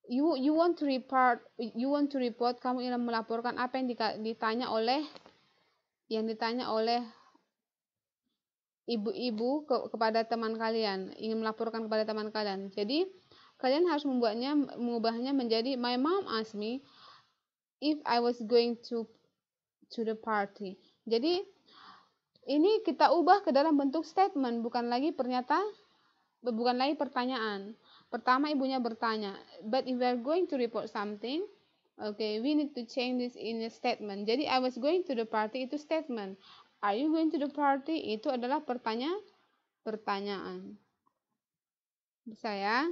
you you want to report you want to report kamu ingin melaporkan apa yang ditanya oleh yang ditanya oleh ibu-ibu ke, kepada teman kalian ingin melaporkan kepada teman kalian jadi kalian harus membuatnya mengubahnya menjadi my mom asked me if I was going to to the party jadi ini kita ubah ke dalam bentuk statement, bukan lagi pernyata, bukan lagi pertanyaan. Pertama ibunya bertanya, but if we are going to report something, okay, we need to change this in a statement. Jadi I was going to the party itu statement. Are you going to the party? Itu adalah pertanya, pertanyaan. Bisa ya?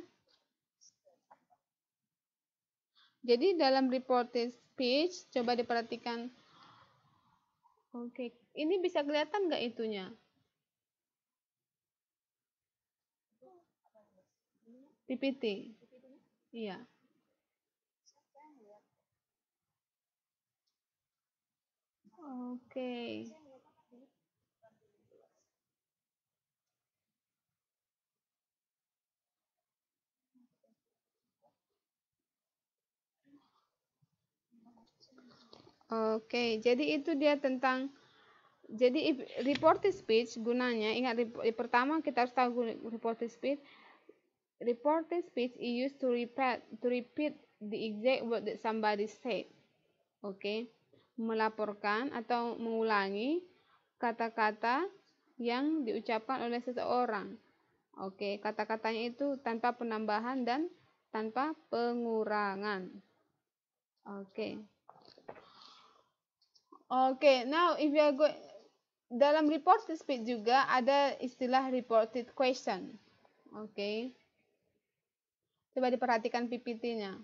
Jadi dalam reported speech, coba diperhatikan. Oke, okay, ini bisa kelihatan nggak itunya? PPT. Iya. Oke. Oke, okay, jadi itu dia tentang jadi reported speech gunanya ingat pertama kita harus tahu reported speech reported speech is used to repeat to repeat the exact word that somebody said oke okay? melaporkan atau mengulangi kata-kata yang diucapkan oleh seseorang oke okay? kata-katanya itu tanpa penambahan dan tanpa pengurangan oke okay. Okay, now if you are going, dalam reported speech juga ada istilah reported question. Oke. Okay. Coba diperhatikan PPT-nya.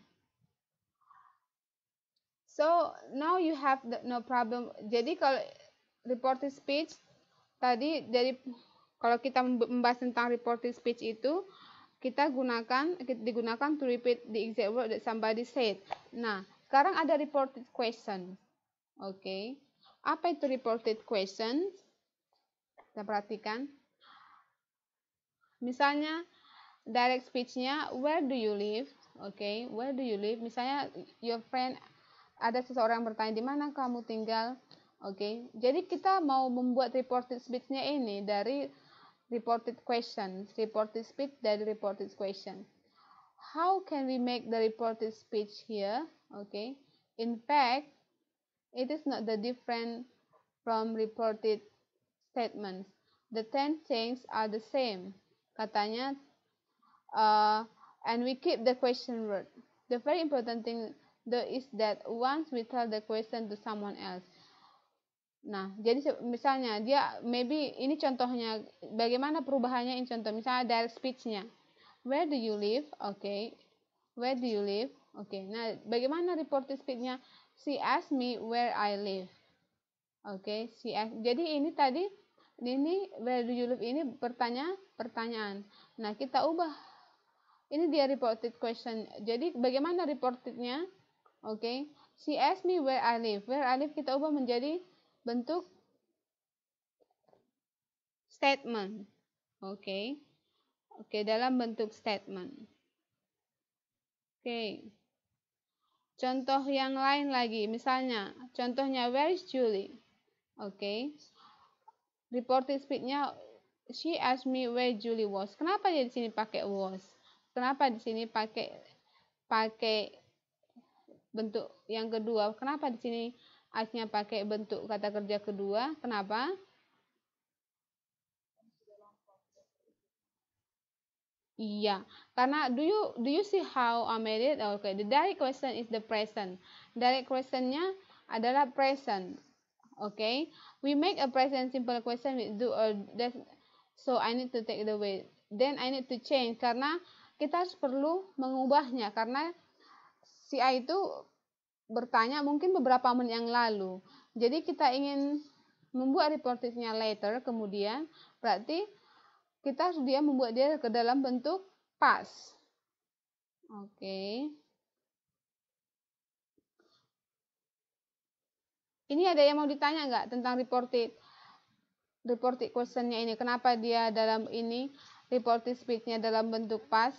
So, now you have the, no problem. Jadi kalau reported speech tadi dari kalau kita membahas tentang reported speech itu kita gunakan digunakan to repeat the exact word that somebody said. Nah, sekarang ada reported question. Oke. Okay. Apa itu reported question? Kita perhatikan. Misalnya, direct speech-nya, where do you live? Oke, okay, where do you live? Misalnya, your friend, ada seseorang bertanya, di mana kamu tinggal? Oke, okay. jadi kita mau membuat reported speech-nya ini dari reported question, reported speech dari reported question. How can we make the reported speech here? Okay, in fact, It is not the different from reported statements. The ten things are the same. Katanya, uh, and we keep the question word. The very important thing though is that once we tell the question to someone else. Nah, jadi misalnya dia maybe ini contohnya bagaimana perubahannya ini contoh misalnya direct speechnya. Where do you live? Okay. Where do you live? Oke. Okay. Nah, bagaimana reported speechnya? she asked me where I live. Oke, okay, she asked. Jadi ini tadi ini where do you live ini pertanyaan pertanyaan. Nah, kita ubah. Ini dia reported question. Jadi bagaimana reportednya? Oke. Okay. She asked me where I live. Where I live kita ubah menjadi bentuk statement. Oke. Okay. Oke, okay, dalam bentuk statement. Oke. Okay. Contoh yang lain lagi, misalnya, contohnya where is Julie? Oke. Okay. Reporting speednya she asked me where Julie was. Kenapa dia di sini pakai was? Kenapa di sini pakai pakai bentuk yang kedua? Kenapa di sini asnya pakai bentuk kata kerja kedua? Kenapa? Iya, karena do you do you see how I made it? Okay, the direct question is the present. Direct questionnya adalah present. Okay, we make a present simple question with do or that. So I need to take the way. Then I need to change karena kita harus perlu mengubahnya karena si A itu bertanya mungkin beberapa menit yang lalu. Jadi kita ingin membuat reportisnya later kemudian berarti kita harus dia membuat dia ke dalam bentuk pas. Oke. Okay. Ini ada yang mau ditanya nggak tentang reported reported questionnya ini? Kenapa dia dalam ini reported speech dalam bentuk pas?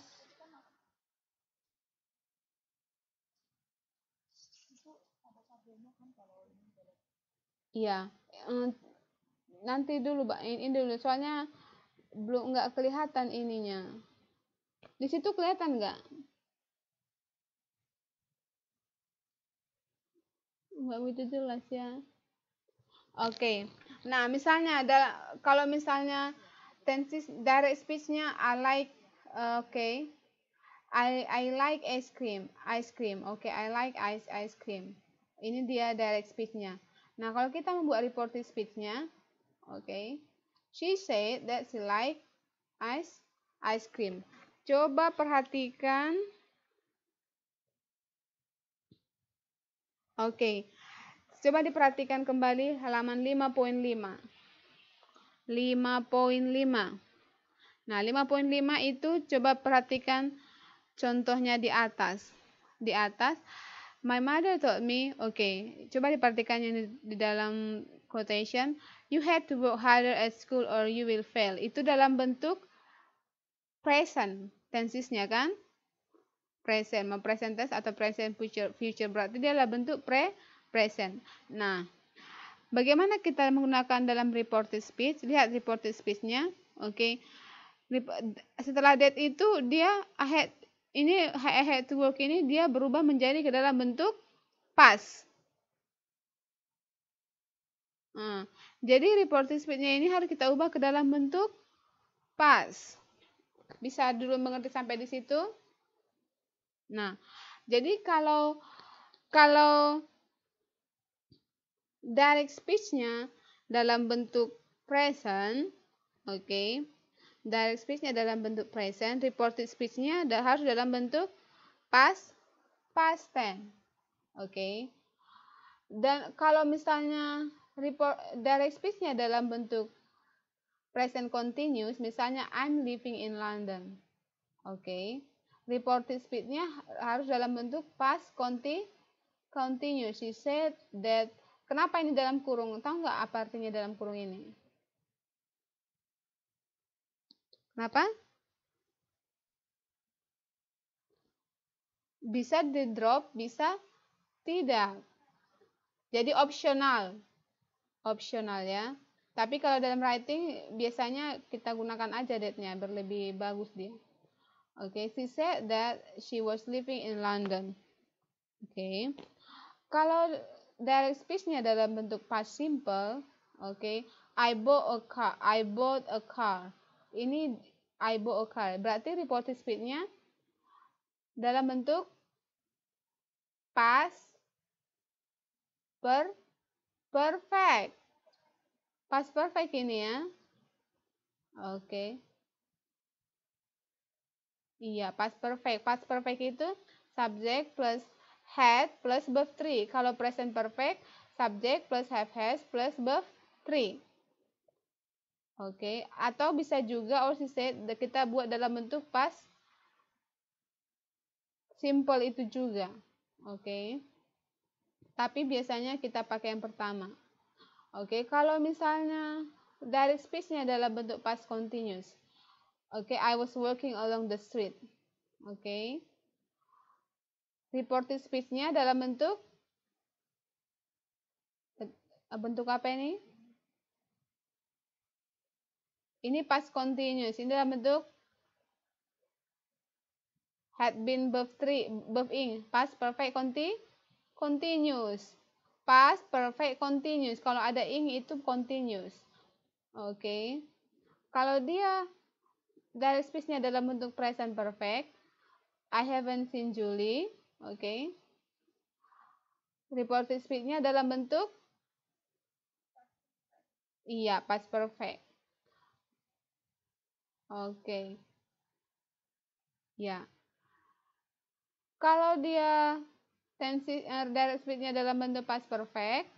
Iya, nanti dulu, Mbak. Ini dulu, soalnya belum nggak kelihatan ininya. Di situ kelihatan nggak? Nggak begitu jelas ya. Oke. Okay. Nah, misalnya ada kalau misalnya tensis direct speech-nya I like eh, oke. Okay. I I like ice cream. Ice cream. Oke, okay, I like ice ice cream. Ini dia direct speech-nya. Nah, kalau kita membuat reported speech-nya, oke. She said that she like ice, ice cream. Coba perhatikan. Oke. Okay. Coba diperhatikan kembali halaman 5.5. 5.5. Nah, 5.5 itu coba perhatikan contohnya di atas. Di atas, my mother told me, oke, okay, coba diperhatikan yang di dalam quotation, you had to work harder at school or you will fail. Itu dalam bentuk present tensesnya kan? Present, mempresent tense atau present future, future berarti dia adalah bentuk pre present. Nah, bagaimana kita menggunakan dalam reported speech? Lihat reported speech-nya. Oke. Okay. Setelah that itu dia ahead ini ahead to work ini dia berubah menjadi ke dalam bentuk past. Hmm. Jadi jadi reporting speednya ini harus kita ubah ke dalam bentuk pas. Bisa dulu mengerti sampai di situ? Nah, jadi kalau kalau direct speech-nya dalam bentuk present, oke. Okay, direct speech-nya dalam bentuk present, reported speech-nya harus dalam bentuk past past tense. Oke. Okay. Dan kalau misalnya report direct speech-nya dalam bentuk present continuous, misalnya I'm living in London. Oke. Okay. Reported speech-nya harus dalam bentuk past conti continuous. She said that Kenapa ini dalam kurung? Tahu nggak apa artinya dalam kurung ini? Kenapa? Bisa di drop, bisa tidak. Jadi opsional opsional ya. Tapi kalau dalam writing biasanya kita gunakan aja date nya berlebih bagus dia. Oke, okay, she said that she was living in London. Oke. Okay. Kalau direct speech-nya dalam bentuk past simple, oke, okay, I bought a car. I bought a car. Ini I bought a car. Berarti reported speech nya dalam bentuk past per perfect. Past perfect ini ya. Oke. Okay. Iya, past perfect. Past perfect itu subject plus had plus verb 3. Kalau present perfect, subject plus have has plus verb 3. Oke, okay. atau bisa juga also said kita buat dalam bentuk past simple itu juga. Oke. Okay. Tapi biasanya kita pakai yang pertama. Oke, kalau misalnya dari speech-nya adalah bentuk past continuous. Oke, I was walking along the street. Oke. Reported speech-nya dalam bentuk bentuk apa ini? Ini past continuous. Ini dalam bentuk had been verb three verb ing, past perfect continuous continuous. Past perfect continuous. Kalau ada ing itu continuous. Oke. Okay. Kalau dia dari speech-nya dalam bentuk present perfect, I haven't seen Julie. Oke. Okay. Reported speech-nya dalam bentuk Iya, past perfect. Oke. Okay. Ya. Kalau dia tenses uh, direct speech-nya dalam bentuk past perfect.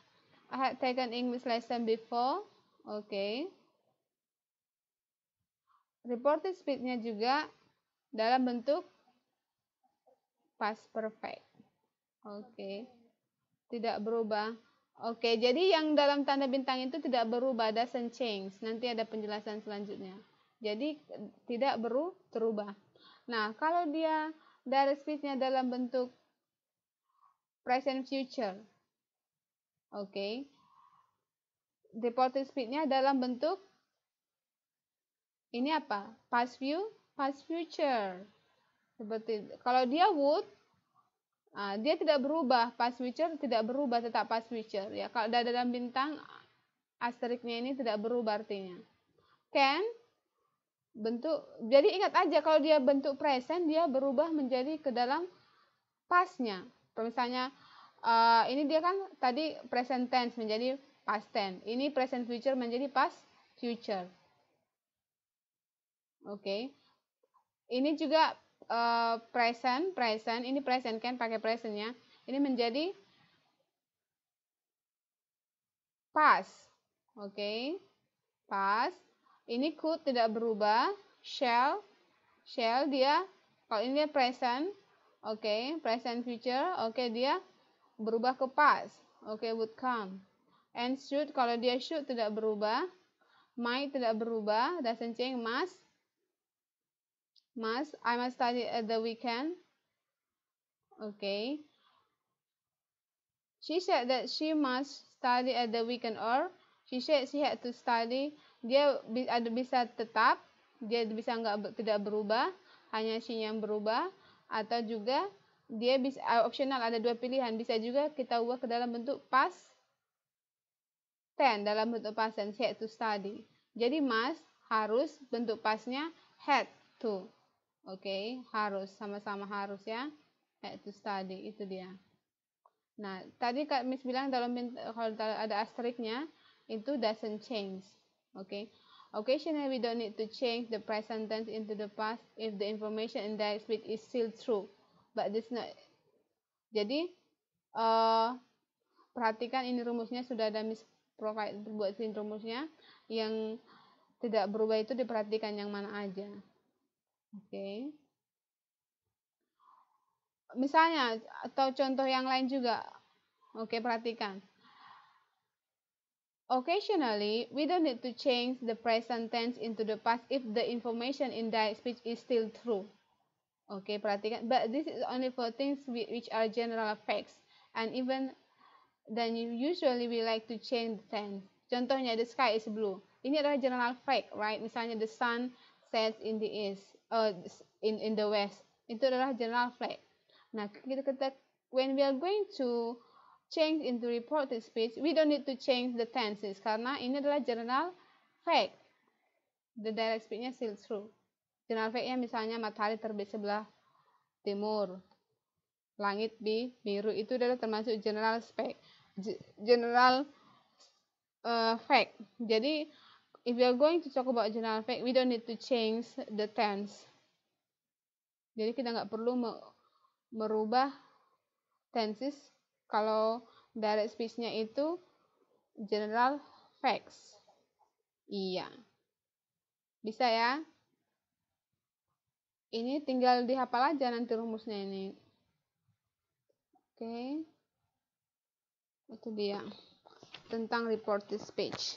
I had ah, taken English lesson before. Oke. Okay. Reported speed-nya juga dalam bentuk past perfect. Oke. Okay. Tidak berubah. Oke, okay, jadi yang dalam tanda bintang itu tidak berubah, doesn't change. Nanti ada penjelasan selanjutnya. Jadi tidak beru, berubah. Nah, kalau dia direct speech-nya dalam bentuk present future. Oke. Okay. Reported speed-nya dalam bentuk ini apa? Past view, past future. Seperti kalau dia would nah, dia tidak berubah, past future tidak berubah tetap past future ya. Kalau ada dalam bintang asteriknya ini tidak berubah artinya. Can bentuk jadi ingat aja kalau dia bentuk present dia berubah menjadi ke dalam pasnya misalnya uh, ini dia kan tadi present tense menjadi past tense ini present future menjadi past future oke okay. ini juga uh, present present ini present kan pakai presentnya. ini menjadi past oke okay. past ini could tidak berubah shall shall dia kalau ini dia present Oke, okay, present future. Oke, okay, dia berubah ke past. Oke, okay, would come. And should, kalau dia should tidak berubah. Might tidak berubah. Doesn't change. Must. Must. I must study at the weekend. Oke. Okay. She said that she must study at the weekend or she said she had to study. Dia ada bisa tetap, dia bisa enggak, tidak berubah, hanya she yang berubah atau juga dia bisa uh, opsional ada dua pilihan bisa juga kita ubah ke dalam bentuk past tense dalam bentuk past tense had to study. Jadi must harus bentuk pasnya had to. Oke, okay, harus sama-sama harus ya. Had to study itu dia. Nah, tadi Kak Miss bilang dalam kalau ada asteriknya itu doesn't change. Oke. Okay. Occasionally, we don't need to change the present tense into the past if the information in that speech is still true. But this not. Jadi, uh, perhatikan ini rumusnya sudah ada mis provide buat rumusnya yang tidak berubah itu diperhatikan yang mana aja. Oke. Okay. Misalnya atau contoh yang lain juga. Oke, okay, perhatikan. Occasionally, we don't need to change the present tense into the past if the information in that speech is still true. Okay, perhatikan. But this is only for things which are general facts. And even then usually we like to change the tense. Contohnya, the sky is blue. Ini adalah general fact, right? Misalnya, the sun sets in the east, uh, in, in the west. Itu adalah general fact. Nah, kita, kita, when we are going to change into reported speech, we don't need to change the tenses karena ini adalah general fact. The direct speech-nya still true. General fact-nya misalnya matahari terbit sebelah timur. Langit bi biru itu adalah termasuk general fact. General uh, fact. Jadi if we are going to talk about general fact, we don't need to change the tense. Jadi kita nggak perlu merubah tenses kalau direct speech-nya itu general facts. Iya. Bisa ya? Ini tinggal dihafal aja nanti rumusnya ini. Oke. Itu dia. Tentang reported speech.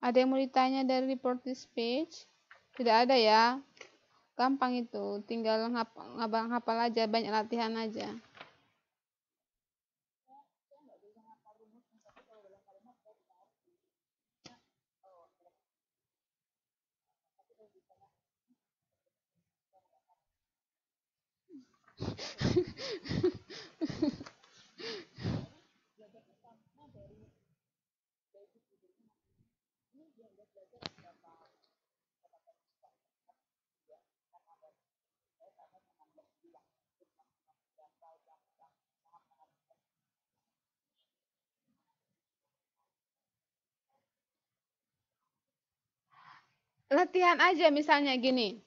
Ada yang mau ditanya dari reported speech? Tidak ada ya gampang itu tinggal ngapal, ngapal, aja banyak latihan aja latihan aja misalnya gini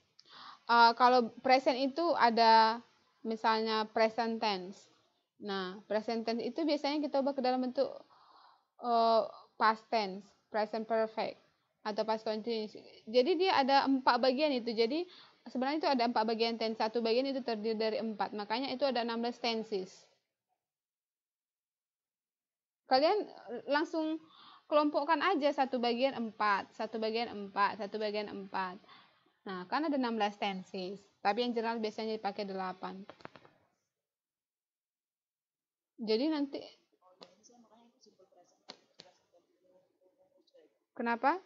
uh, kalau present itu ada misalnya present tense nah present tense itu biasanya kita ubah ke dalam bentuk uh, past tense present perfect atau past continuous jadi dia ada empat bagian itu jadi sebenarnya itu ada empat bagian tense satu bagian itu terdiri dari empat makanya itu ada 16 tenses kalian langsung kelompokkan aja satu bagian 4, satu bagian 4, satu bagian 4. Nah, kan ada 16 tensis, tapi yang jurnal biasanya dipakai 8. Jadi nanti Kenapa?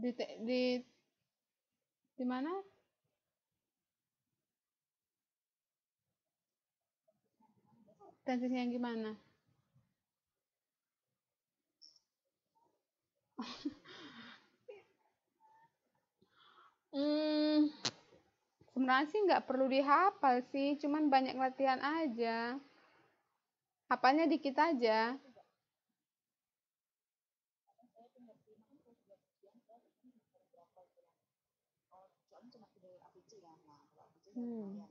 Di, di di mana Tensinya yang gimana? hmm, sebenarnya sih nggak perlu dihafal sih, cuman banyak latihan aja. Hafalnya dikit aja. Hmm.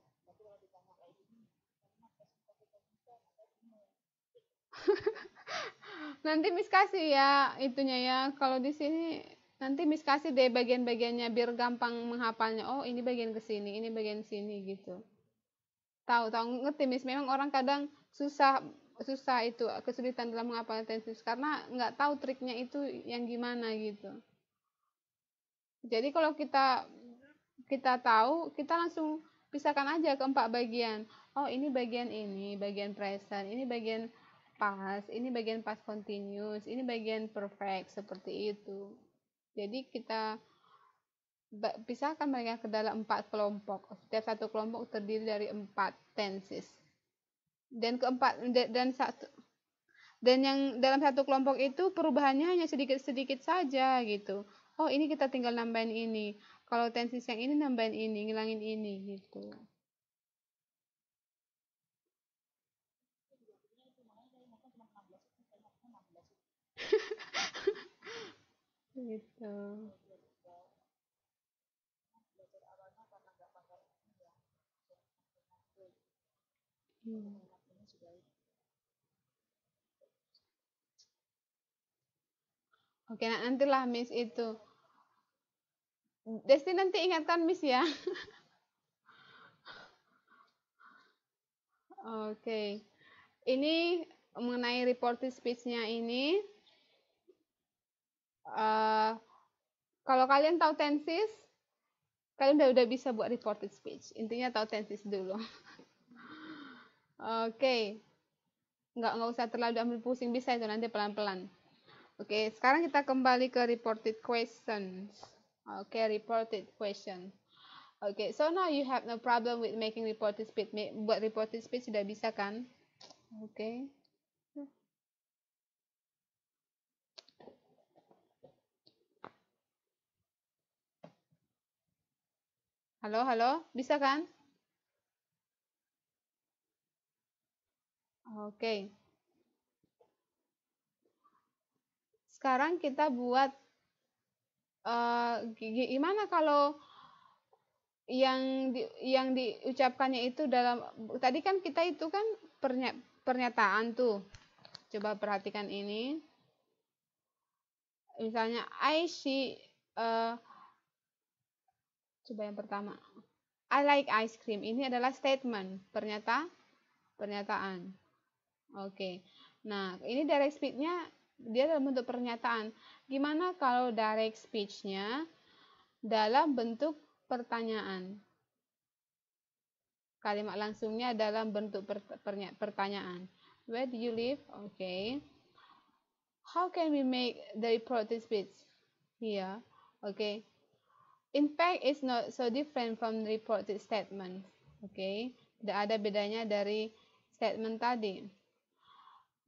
nanti Miss kasih ya itunya ya. Kalau di sini nanti Miss kasih deh bagian-bagiannya biar gampang menghafalnya. Oh, ini bagian ke sini, ini bagian sini gitu. Tahu, tahu ngerti Miss. Memang orang kadang susah susah itu kesulitan dalam menghafal tenses karena nggak tahu triknya itu yang gimana gitu. Jadi kalau kita kita tahu, kita langsung pisahkan aja ke empat bagian. Oh, ini bagian ini, bagian present, ini bagian pas, ini bagian pas continuous, ini bagian perfect seperti itu. Jadi kita pisahkan mereka ke dalam empat kelompok. Setiap satu kelompok terdiri dari empat tenses. Dan keempat dan satu dan yang dalam satu kelompok itu perubahannya hanya sedikit-sedikit saja gitu. Oh, ini kita tinggal nambahin ini. Kalau tenses yang ini nambahin ini, ngilangin ini gitu. gitu Hmm. Oke, nah, nantilah Miss itu. Desti nanti ingatkan Miss ya. Oke. Ini mengenai report speech-nya ini Eh, kalau kalian tahu tenses, kalian udah udah bisa buat reported speech. Intinya tahu tenses dulu. Oke, okay. nggak nggak usah terlalu ambil pusing bisa itu nanti pelan-pelan. Oke, okay, sekarang kita kembali ke reported questions. Oke, okay, reported question. Oke, okay, so now you have no problem with making reported speech. Buat reported speech sudah bisa kan? Oke. Okay. Halo, halo, bisa kan? Oke. Sekarang kita buat uh, gimana kalau yang di, yang diucapkannya itu dalam tadi kan kita itu kan pernyataan tuh. Coba perhatikan ini. Misalnya I see uh, Coba yang pertama. I like ice cream. Ini adalah statement, pernyata, pernyataan. Oke. Okay. Nah, ini direct speech-nya dia dalam bentuk pernyataan. Gimana kalau direct speech-nya dalam bentuk pertanyaan? Kalimat langsungnya dalam bentuk pertanyaan. Where do you live? Oke. Okay. How can we make the report speech? Here. Iya. Oke. Okay in fact is not so different from reported statement. Oke, okay? tidak ada bedanya dari statement tadi.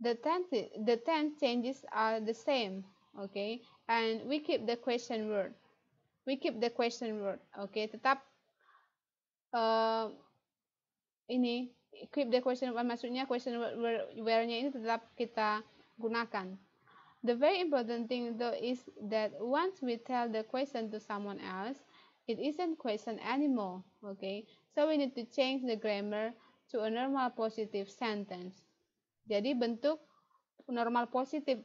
The tense, the tense changes are the same. Oke, okay? and we keep the question word. We keep the question word. Oke, okay? tetap uh, ini keep the question word maksudnya question word where-nya ini tetap kita gunakan. The very important thing though is that once we tell the question to someone else, it isn't question anymore, okay? So we need to change the grammar to a normal positive sentence. Jadi bentuk normal positif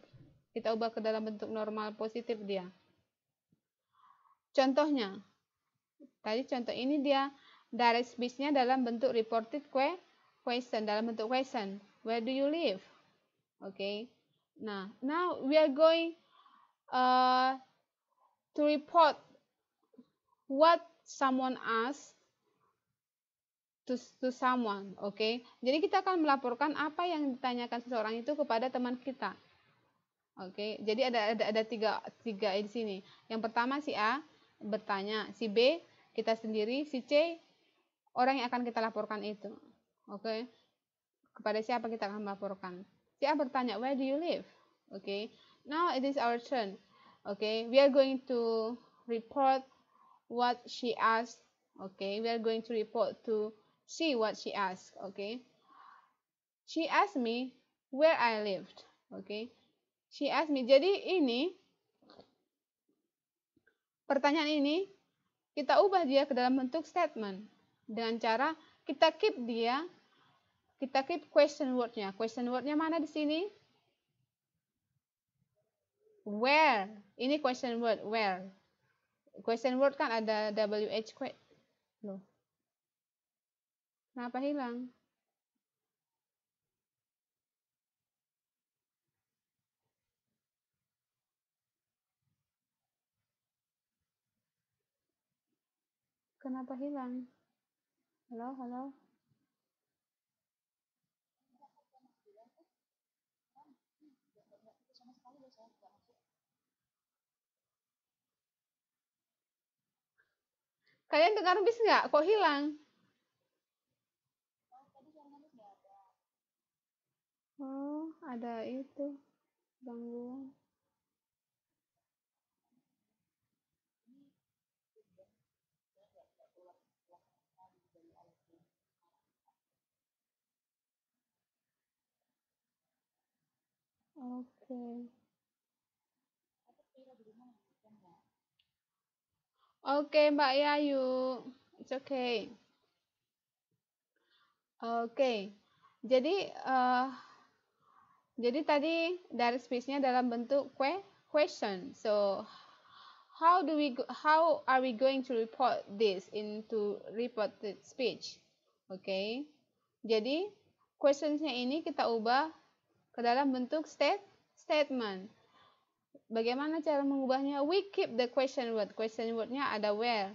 kita ubah ke dalam bentuk normal positif dia. Contohnya, tadi contoh ini dia direct speech-nya dalam bentuk reported question, dalam bentuk question. Where do you live? Oke. Okay. Nah, now we are going uh, to report what someone asked to, to someone, oke? Okay? Jadi kita akan melaporkan apa yang ditanyakan seseorang itu kepada teman kita, oke? Okay? Jadi ada ada ada tiga tiga di sini. Yang pertama si A bertanya, si B kita sendiri, si C orang yang akan kita laporkan itu, oke? Okay? Kepada siapa kita akan melaporkan? Dia bertanya, where do you live? Okay, now it is our turn. Okay, we are going to report what she asked. Okay, we are going to report to see what she asked. Okay, she asked me where I lived. Okay, she asked me. Jadi ini pertanyaan ini kita ubah dia ke dalam bentuk statement dengan cara kita keep dia kita keep question wordnya. Question wordnya mana di sini? Where. Ini question word. Where. Question word kan ada WH question. Loh. Kenapa hilang? Kenapa hilang? Halo, halo. Kalian dengar bis nggak? Kok hilang? Oh, ada itu gangguan. Oke. Okay. Okay, Mbak Yayu. It's okay. Oke. Okay. Jadi uh, jadi tadi dari speechnya dalam bentuk question. So how do we go, how are we going to report this into reported speech? Oke. Okay. Jadi questions ini kita ubah ke dalam bentuk state statement. Bagaimana cara mengubahnya? We keep the question word. Question wordnya ada where.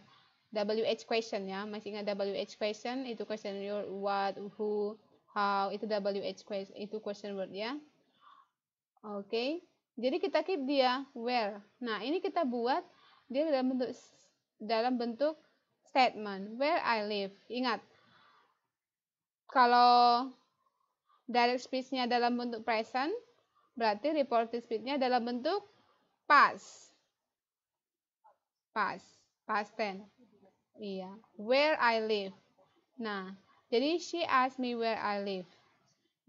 WH question ya. Masih ingat WH question? Itu question word what, who, how. Itu WH question. Itu question word ya. Oke. Okay. Jadi kita keep dia where. Nah, ini kita buat dia dalam bentuk dalam bentuk statement where I live. Ingat. Kalau direct speech-nya dalam bentuk present, Berarti reported speed-nya dalam bentuk past. Past. Past ten. Iya. Where I live. Nah, jadi she asked me where I live.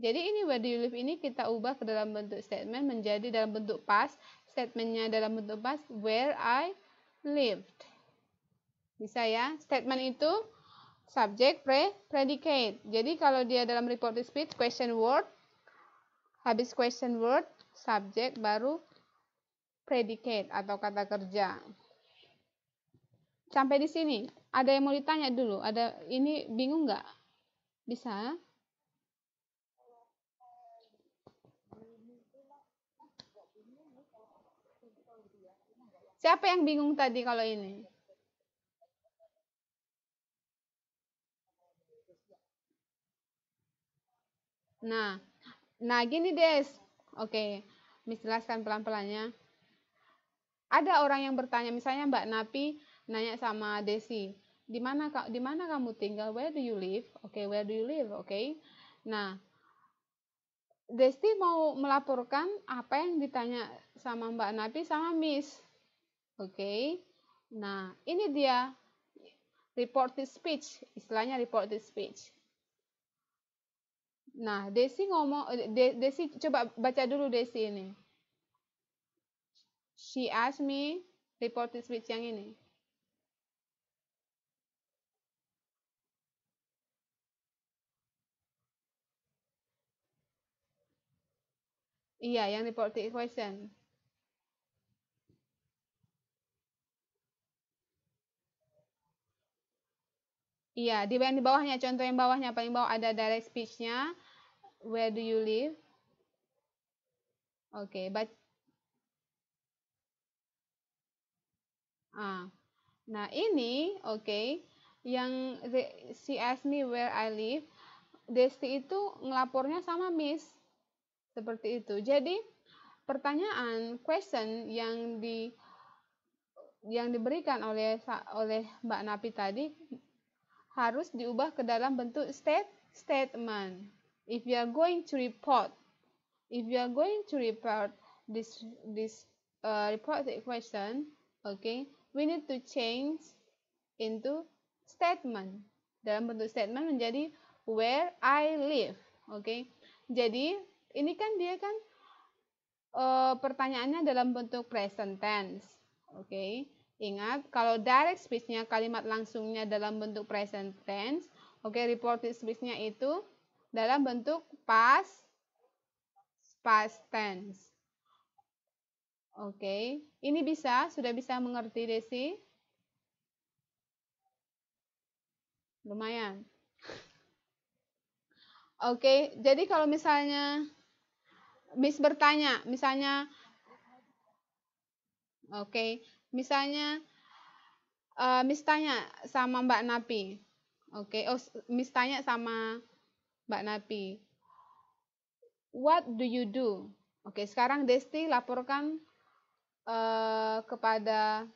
Jadi ini where do you live ini kita ubah ke dalam bentuk statement menjadi dalam bentuk past. Statementnya dalam bentuk past where I lived. Bisa ya? Statement itu subject, pre, predicate. Jadi kalau dia dalam reported speech, question word, Habis question word, subject baru predicate atau kata kerja. Sampai di sini, ada yang mau ditanya dulu? Ada ini bingung nggak? Bisa? Siapa yang bingung tadi kalau ini? Nah, Nah, gini Des. Oke, menjelaskan pelan-pelannya. Ada orang yang bertanya, misalnya Mbak Napi nanya sama Desi, di mana di mana kamu tinggal? Where do you live? Oke, okay, where do you live? Oke. Okay. Nah, Desi mau melaporkan apa yang ditanya sama Mbak Napi sama Miss. Oke. Okay. Nah, ini dia reported speech, istilahnya reported speech. Nah, Desi ngomong eh, De, Desi coba baca dulu Desi ini. She asked me this speech yang ini. Iya, yang reported question. Iya, di yang di bawahnya, contoh yang bawahnya paling bawah ada direct speech-nya. Where do you live? Oke, okay, but Ah. Nah, ini oke okay, yang the, she asked me where I live. Desti itu ngelapornya sama Miss. Seperti itu. Jadi, pertanyaan question yang di yang diberikan oleh oleh Mbak Napi tadi harus diubah ke dalam bentuk state statement. If you are going to report, if you are going to report this this uh, report question, okay, we need to change into statement. Dalam bentuk statement menjadi where I live, Okay? Jadi ini kan dia kan uh, pertanyaannya dalam bentuk present tense, Okay? Ingat, kalau direct speech-nya kalimat langsungnya dalam bentuk present tense, oke, okay, reported speech-nya itu dalam bentuk past past tense. Oke, okay. ini bisa, sudah bisa mengerti Desi? Lumayan. Oke, okay, jadi kalau misalnya Miss bertanya, misalnya Oke, okay. Misalnya, uh, Miss tanya sama Mbak Napi. Oke, okay? oh, Miss tanya sama Mbak Napi. What do you do? Oke, okay, sekarang Desti laporkan uh, kepada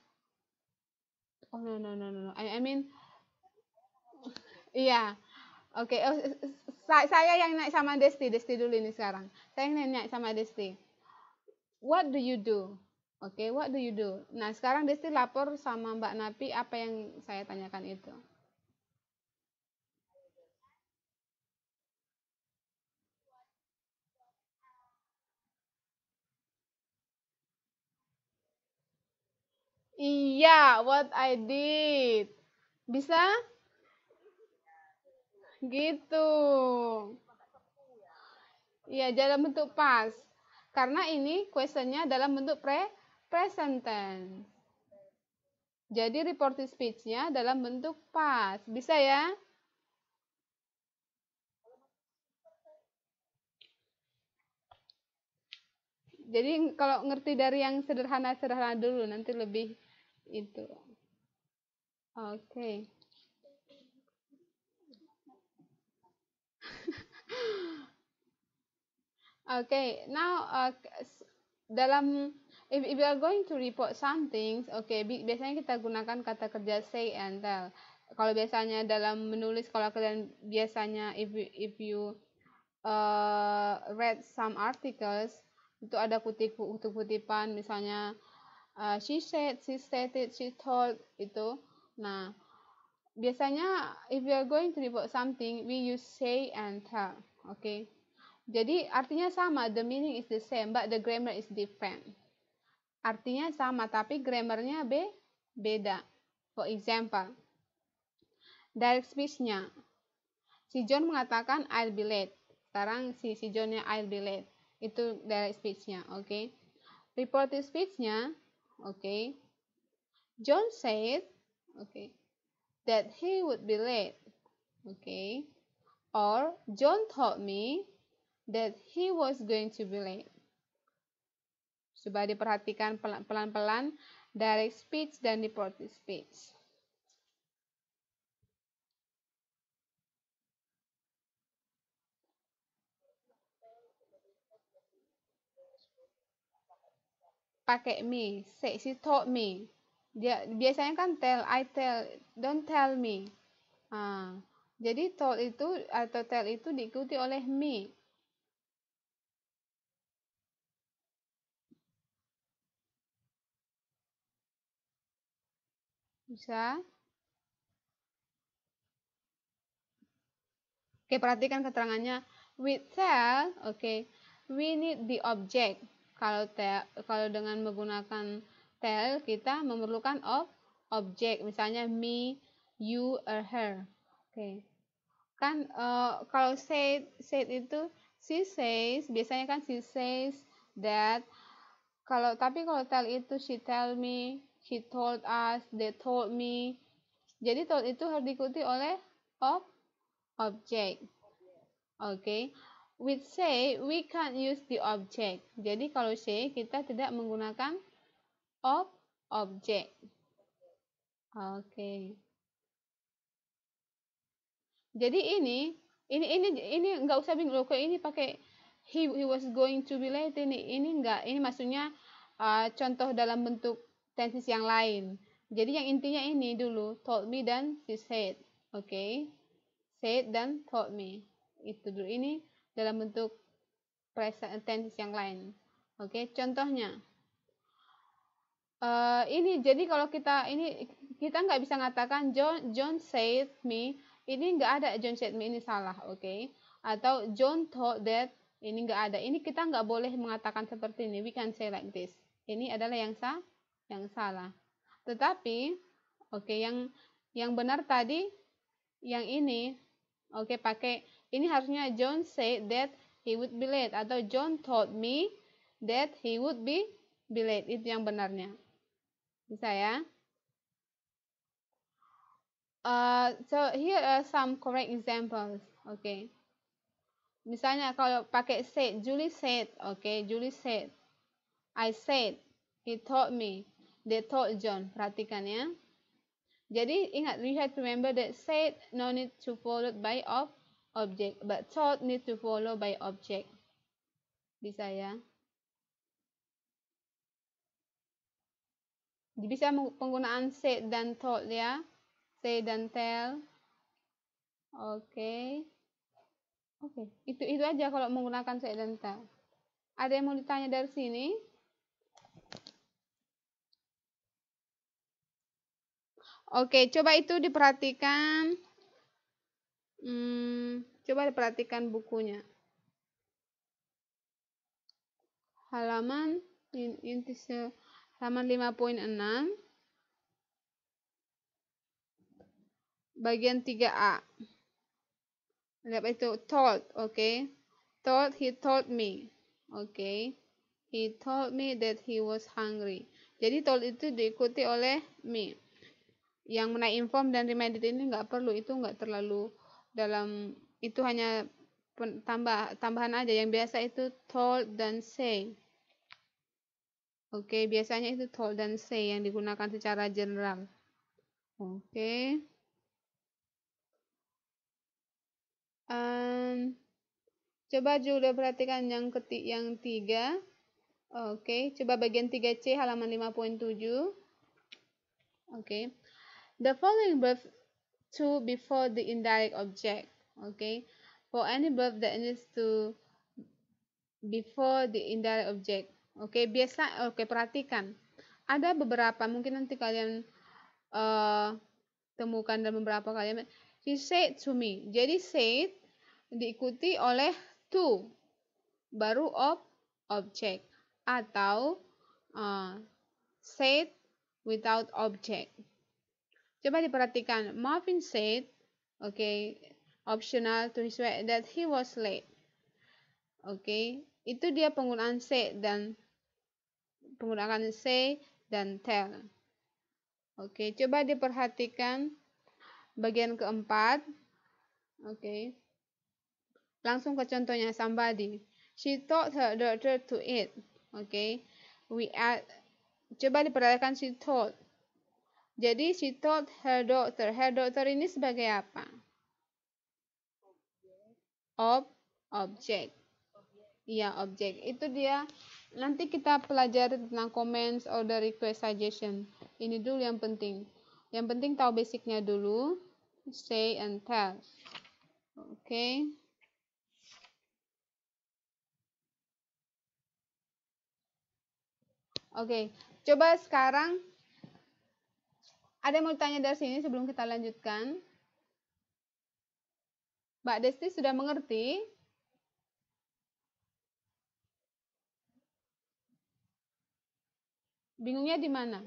Oh no no no no. no. I, I mean Iya. Yeah. Oke, okay. oh, saya yang naik sama Desti, Desti dulu ini sekarang. Saya yang naik sama Desti. What do you do? Oke, okay, what do you do? Nah, sekarang Desti lapor sama Mbak Napi apa yang saya tanyakan itu. Iya, what I did. Bisa? Gitu. Iya, dalam bentuk pas. Karena ini questionnya dalam bentuk pre present tense. Jadi reported speech-nya dalam bentuk past. Bisa ya? Jadi kalau ngerti dari yang sederhana-sederhana dulu nanti lebih itu. Oke. Okay. Oke, okay, now uh, dalam if, if you are going to report something, oke, okay, bi biasanya kita gunakan kata kerja say and tell. Kalau biasanya dalam menulis, kalau kalian biasanya if you, if you uh, read some articles, itu ada kutip kutipan, misalnya uh, she said, she stated, she told itu. Nah, biasanya if you are going to report something, we use say and tell. Oke. Okay? Jadi artinya sama, the meaning is the same, but the grammar is different. Artinya sama, tapi grammarnya B beda. For example, direct speech-nya. Si John mengatakan I'll be late. Sekarang si, si John-nya I'll be late. Itu direct speech-nya, oke. Okay? Reported speech-nya, oke. Okay. John said, oke, okay, that he would be late. Oke. Okay. Or John told me that he was going to be late. Coba diperhatikan pelan-pelan direct speech dan deported speech. pakai me, say, she told me. Dia biasanya kan tell, I tell, don't tell me. Ah, jadi told itu atau tell itu diikuti oleh me. Bisa. Oke, perhatikan keterangannya. We tell, oke, okay, we need the object. Kalau tell, kalau dengan menggunakan tell, kita memerlukan of object Misalnya me, you, or her. Oke. Okay. Kan uh, kalau said, said itu she says, biasanya kan she says that. Kalau tapi kalau tell itu she tell me, he told us, they told me. Jadi told itu harus diikuti oleh ob, object. Oke. Okay. With say, we can't use the object. Jadi kalau say, kita tidak menggunakan ob, object. Oke. Okay. Jadi ini, ini ini ini nggak usah bingung loh. Ini pakai he, he was going to be late ini ini nggak. Ini maksudnya uh, contoh dalam bentuk tenses yang lain. Jadi yang intinya ini dulu, told me dan she said. Oke. Okay? Said dan told me. Itu dulu ini dalam bentuk present tense yang lain. Oke, okay? contohnya. Uh, ini jadi kalau kita ini kita nggak bisa mengatakan John John said me ini nggak ada John said me ini salah oke okay? atau John told that ini nggak ada ini kita nggak boleh mengatakan seperti ini we can say like this ini adalah yang sah yang salah. Tetapi, oke, okay, yang yang benar tadi, yang ini, oke, okay, pakai ini harusnya John said that he would be late atau John told me that he would be be late. Itu yang benarnya. Bisa ya? Uh, so here are some correct examples. Oke. Okay. Misalnya kalau pakai said, Julie said, oke, okay, Julie said. I said, he told me they told John. Perhatikan ya. Jadi ingat, we have to remember that said no need to follow by of object, but thought need to follow by object. Bisa ya. Bisa penggunaan said dan thought ya. Say dan tell. Oke. Okay. Oke, okay. itu itu aja kalau menggunakan said dan tell. Ada yang mau ditanya dari sini? Oke, coba itu diperhatikan. Hmm, coba diperhatikan bukunya. Halaman inti halaman 5.6 bagian 3A. Lihat itu told, oke. Okay? Told he told me. Oke. Okay? He told me that he was hungry. Jadi told itu diikuti oleh me yang menaik inform dan reminded ini nggak perlu itu nggak terlalu dalam itu hanya tambah tambahan aja yang biasa itu told dan say oke okay, biasanya itu told dan say yang digunakan secara general oke okay. um, coba juga perhatikan yang ketik yang tiga oke okay. coba bagian 3C halaman 5.7 oke okay the following verb to before the indirect object okay for any verb that needs to before the indirect object okay, biasa oke okay, perhatikan ada beberapa mungkin nanti kalian uh, temukan dalam beberapa kalian she said to me jadi said diikuti oleh to baru of object atau uh, said without object Coba diperhatikan, Marvin said, okay, optional to his wife that he was late. Oke, okay, itu dia penggunaan say dan penggunaan say dan tell. Oke, okay, coba diperhatikan bagian keempat. Oke. Okay. Langsung ke contohnya somebody. She taught her daughter to eat. Oke. Okay. We add coba diperhatikan she taught jadi she told her daughter. Her daughter ini sebagai apa? Ob, objek. Iya, objek. Itu dia. Nanti kita pelajari tentang comments, order, request, suggestion. Ini dulu yang penting. Yang penting tahu basicnya dulu. Say and tell. Oke. Okay. Oke, okay. coba sekarang ada yang mau tanya dari sini sebelum kita lanjutkan? Mbak Desti sudah mengerti? Bingungnya di mana?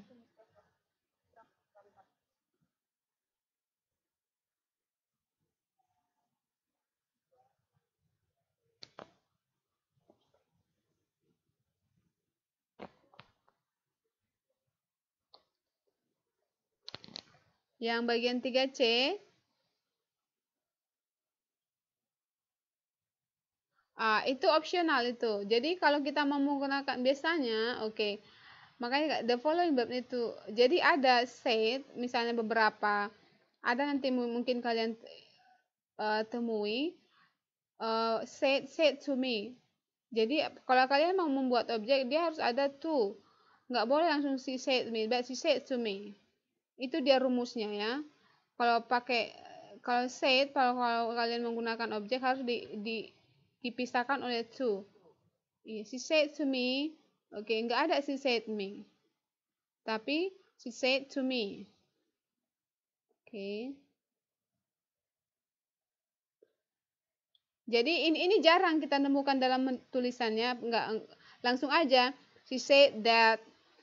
Yang bagian 3C. Ah, itu opsional itu. Jadi kalau kita mau menggunakan biasanya, oke. Okay, makanya the following bab itu. Jadi ada set misalnya beberapa ada nanti mungkin kalian uh, temui uh, set set to me. Jadi kalau kalian mau membuat objek dia harus ada to. Nggak boleh langsung si set me, but si set to me. Itu dia rumusnya ya. Kalau pakai kalau set kalau, kalau kalian menggunakan objek harus di, di dipisahkan oleh to. Yeah, she said to me, oke, okay, nggak ada she said me. Tapi she said to me. Oke. Okay. Jadi ini ini jarang kita nemukan dalam tulisannya, nggak langsung aja she said that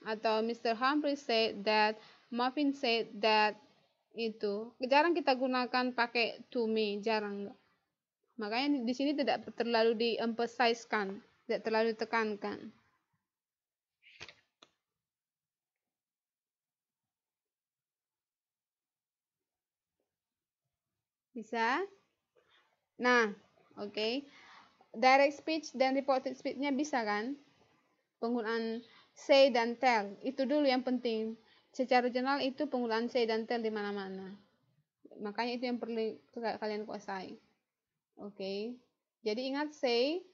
atau Mr. Humphrey said that Muffin said that itu jarang kita gunakan pakai to me jarang makanya di sini tidak terlalu diemphasiskan, tidak terlalu tekankan. bisa nah oke okay. direct speech dan reported speechnya bisa kan penggunaan say dan tell itu dulu yang penting secara general itu penggunaan say dan tell di mana-mana. Makanya itu yang perlu kalian kuasai. Oke. Okay. Jadi ingat say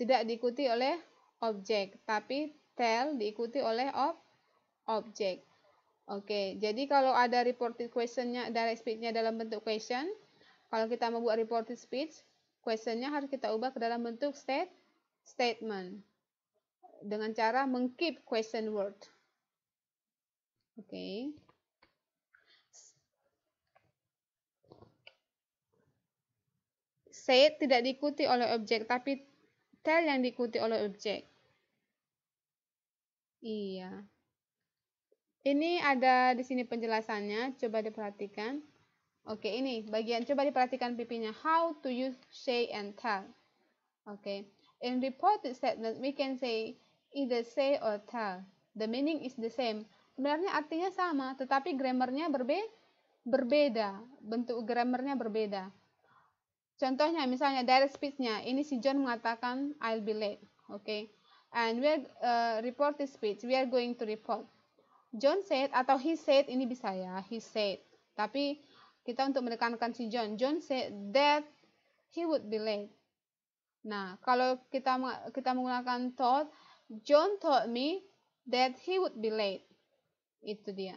tidak diikuti oleh objek, tapi tell diikuti oleh ob objek. Oke, okay. jadi kalau ada reported questionnya, direct speech-nya dalam bentuk question, kalau kita membuat reported speech, questionnya harus kita ubah ke dalam bentuk state statement dengan cara mengkeep question word. Okay. say tidak diikuti oleh objek, tapi tell yang diikuti oleh objek. Iya. Ini ada di sini penjelasannya, coba diperhatikan. Oke, ini bagian coba diperhatikan pipinya. How to use say and tell. Oke. In reported statement, we can say either say or tell. The meaning is the same, sebenarnya artinya sama, tetapi grammarnya berbe berbeda, bentuk grammarnya berbeda. Contohnya misalnya direct speech-nya, ini si John mengatakan I'll be late, oke? Okay? And we uh, report this speech, we are going to report. John said atau he said ini bisa ya, he said. Tapi kita untuk menekankan si John, John said that he would be late. Nah, kalau kita kita menggunakan thought, John told me that he would be late. Itu dia.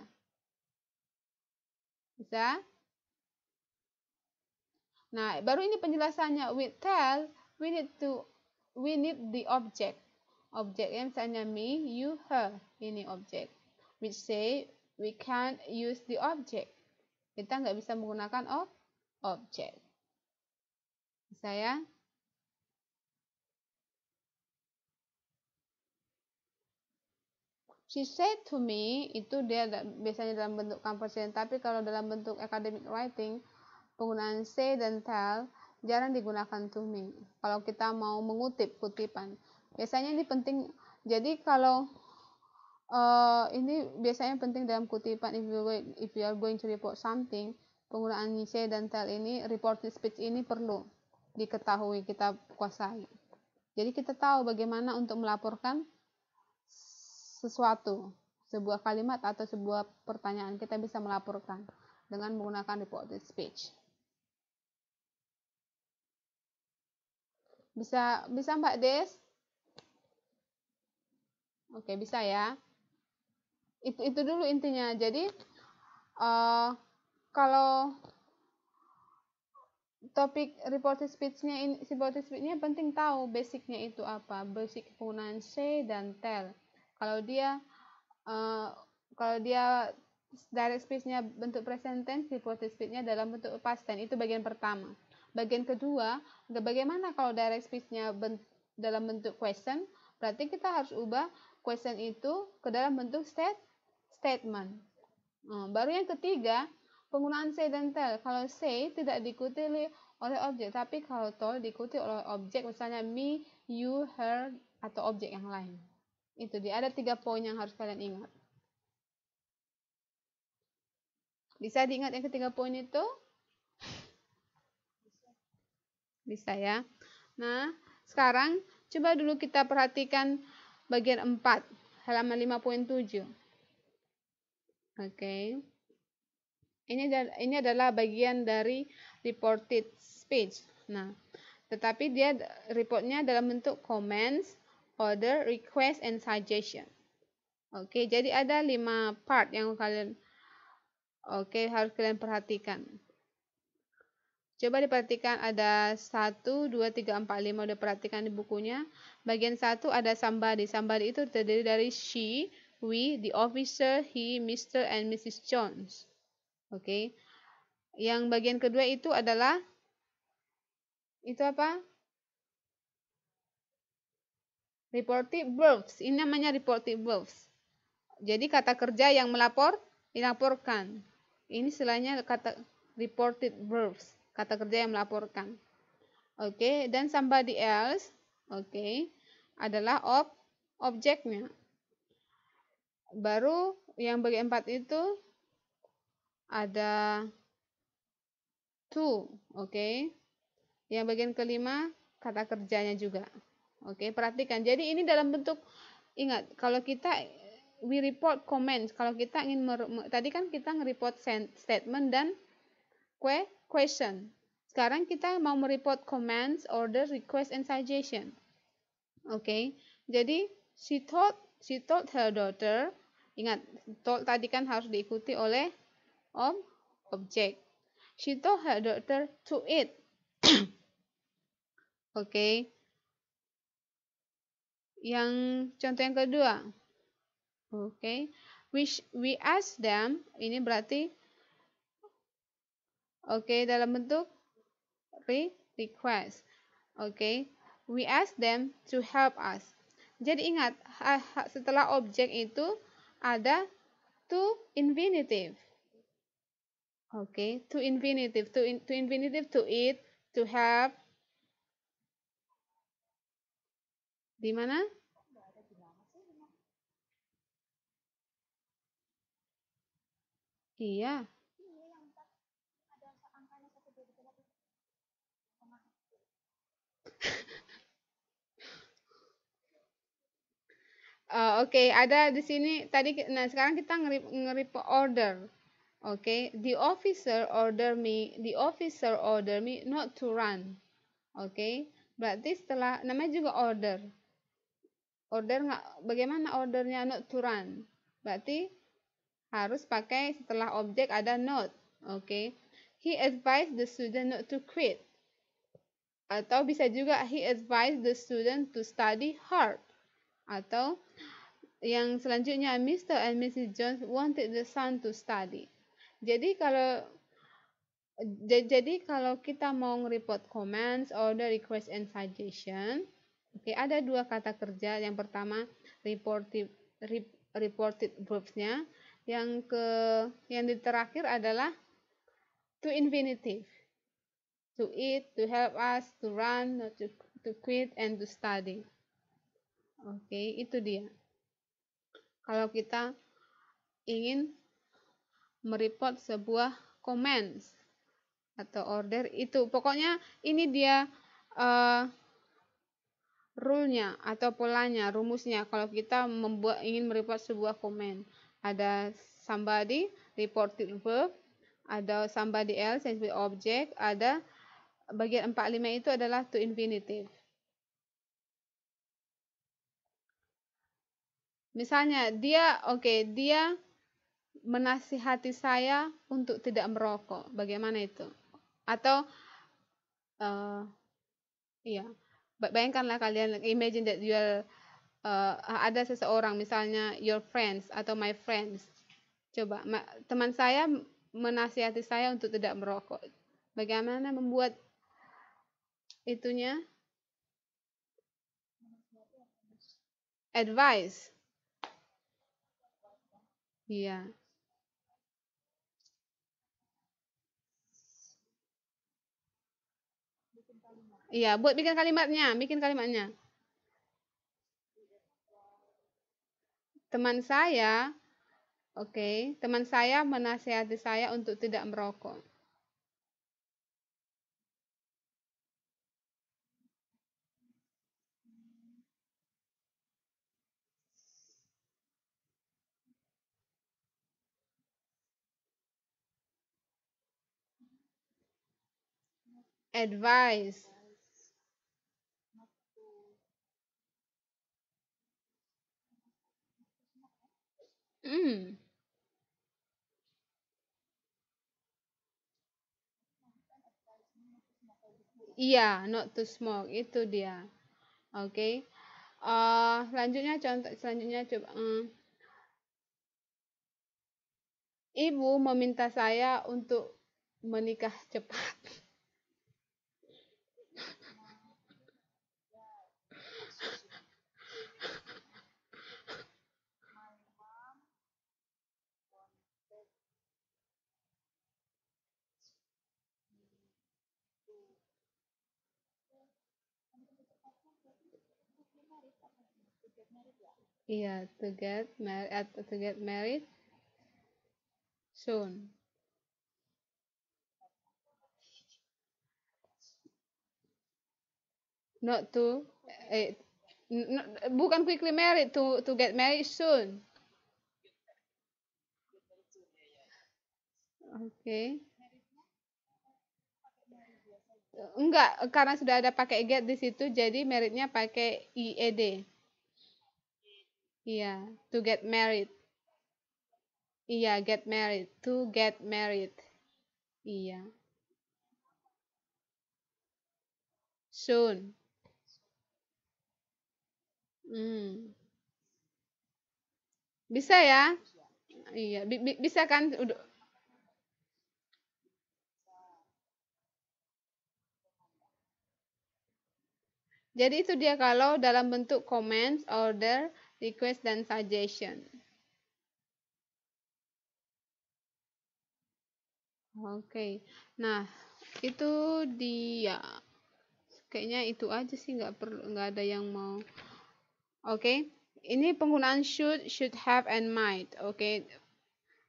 Bisa? Nah, baru ini penjelasannya with tell we need to we need the object. Objeknya misalnya me, you, her. Ini objek. Which say we can't use the object. Kita nggak bisa menggunakan ob object. saya She said to me, itu dia biasanya dalam bentuk conversation, tapi kalau dalam bentuk academic writing, penggunaan say dan tell jarang digunakan to me. Kalau kita mau mengutip kutipan, biasanya ini penting. Jadi kalau uh, ini biasanya penting dalam kutipan if you if you are going to report something, penggunaan say dan tell ini report speech ini perlu diketahui kita kuasai. Jadi kita tahu bagaimana untuk melaporkan sesuatu, sebuah kalimat atau sebuah pertanyaan kita bisa melaporkan dengan menggunakan reported speech. Bisa bisa Mbak Des? Oke, bisa ya. Itu itu dulu intinya. Jadi uh, kalau topik reported speech-nya reported speech penting tahu basicnya itu apa, basic penggunaan say dan tell kalau dia uh, kalau dia direct speech-nya bentuk present tense, reported speech-nya dalam bentuk past tense. Itu bagian pertama. Bagian kedua, bagaimana kalau direct speech-nya bent dalam bentuk question? Berarti kita harus ubah question itu ke dalam bentuk state statement. Nah, baru yang ketiga, penggunaan say dan tell. Kalau say tidak diikuti oleh objek, tapi kalau tell diikuti oleh objek, misalnya me, you, her, atau objek yang lain. Itu dia ada tiga poin yang harus kalian ingat. Bisa diingat yang ketiga poin itu? Bisa ya. Nah, sekarang coba dulu kita perhatikan bagian 4, halaman 5.7. Oke. Okay. Ini ini adalah bagian dari reported speech. Nah, tetapi dia reportnya dalam bentuk comments order, request, and suggestion. Oke, okay, jadi ada lima part yang kalian oke okay, harus kalian perhatikan. Coba diperhatikan ada 1, 2, 3, 4, 5 udah perhatikan di bukunya. Bagian 1 ada somebody. Somebody itu terdiri dari she, we, the officer, he, Mr. and Mrs. Jones. Oke. Okay. Yang bagian kedua itu adalah itu apa? Reported verbs. Ini namanya reported verbs. Jadi kata kerja yang melapor, dilaporkan. Ini selainnya kata reported verbs, kata kerja yang melaporkan. Oke, okay, dan somebody else, oke, okay, adalah ob objeknya. Baru yang bagi empat itu ada to, oke. Okay. Yang bagian kelima kata kerjanya juga. Oke, perhatikan. Jadi ini dalam bentuk ingat kalau kita we report comments kalau kita ingin tadi kan kita nge-report statement dan que question. Sekarang kita mau mereport comments, order, request and suggestion. Oke. Okay. Jadi she told she told her daughter ingat told tadi kan harus diikuti oleh ob object. She told her daughter to eat. Oke. Okay. Yang contoh yang kedua. Oke. Okay. We, we ask them, ini berarti oke okay, dalam bentuk re request. Oke. Okay. We ask them to help us. Jadi ingat, setelah objek itu ada to infinitive. Oke, okay, to infinitive, to, in, to infinitive, to eat, to have, Di mana? Iya. Uh, Oke, okay. ada di sini tadi. Nah, sekarang kita ngeri, ngeri order. Oke, okay. the officer order me, the officer order me not to run. Oke, okay. berarti setelah namanya juga order order nggak bagaimana ordernya not to run berarti harus pakai setelah objek ada not oke okay. he advised the student not to quit atau bisa juga he advised the student to study hard atau yang selanjutnya Mr. and Mrs. Jones wanted the son to study jadi kalau jadi kalau kita mau report comments, order, request, and suggestion, Oke, ada dua kata kerja. Yang pertama reported reported verbs-nya. Yang ke yang di terakhir adalah to infinitive. To eat, to help us, to run, to to quit and to study. Oke, itu dia. Kalau kita ingin mereport sebuah comments atau order itu pokoknya ini dia uh, rule-nya atau polanya, rumusnya kalau kita membuat ingin mereport sebuah komen. Ada somebody, reported verb, ada somebody else yang sebagai object, ada bagian 45 itu adalah to infinitive. Misalnya dia oke, okay, dia menasihati saya untuk tidak merokok. Bagaimana itu? Atau uh, iya bayangkanlah kalian imagine that you are uh, ada seseorang misalnya your friends atau my friends coba ma, teman saya menasihati saya untuk tidak merokok bagaimana membuat itunya advice iya yeah. Iya, buat bikin kalimatnya, bikin kalimatnya. Teman saya, oke, okay, teman saya menasihati saya untuk tidak merokok. advice Mm. Iya, not to smoke, itu dia. Oke. Uh, selanjutnya contoh selanjutnya coba, mm. Ibu meminta saya untuk menikah cepat. Iya, to get married at to get married soon. Not to eh, eh bukan quickly married to to get married soon. Okay enggak karena sudah ada pakai get di situ jadi meritnya pakai ied iya yeah, to get married iya yeah, get married to get married iya yeah. soon hmm bisa ya iya bi bisa kan udah Jadi itu dia kalau dalam bentuk comments, order, request, dan suggestion. Oke, okay. nah itu dia. Kayaknya itu aja sih, nggak perlu, nggak ada yang mau. Oke, okay. ini penggunaan should, should have, and might. Oke, okay.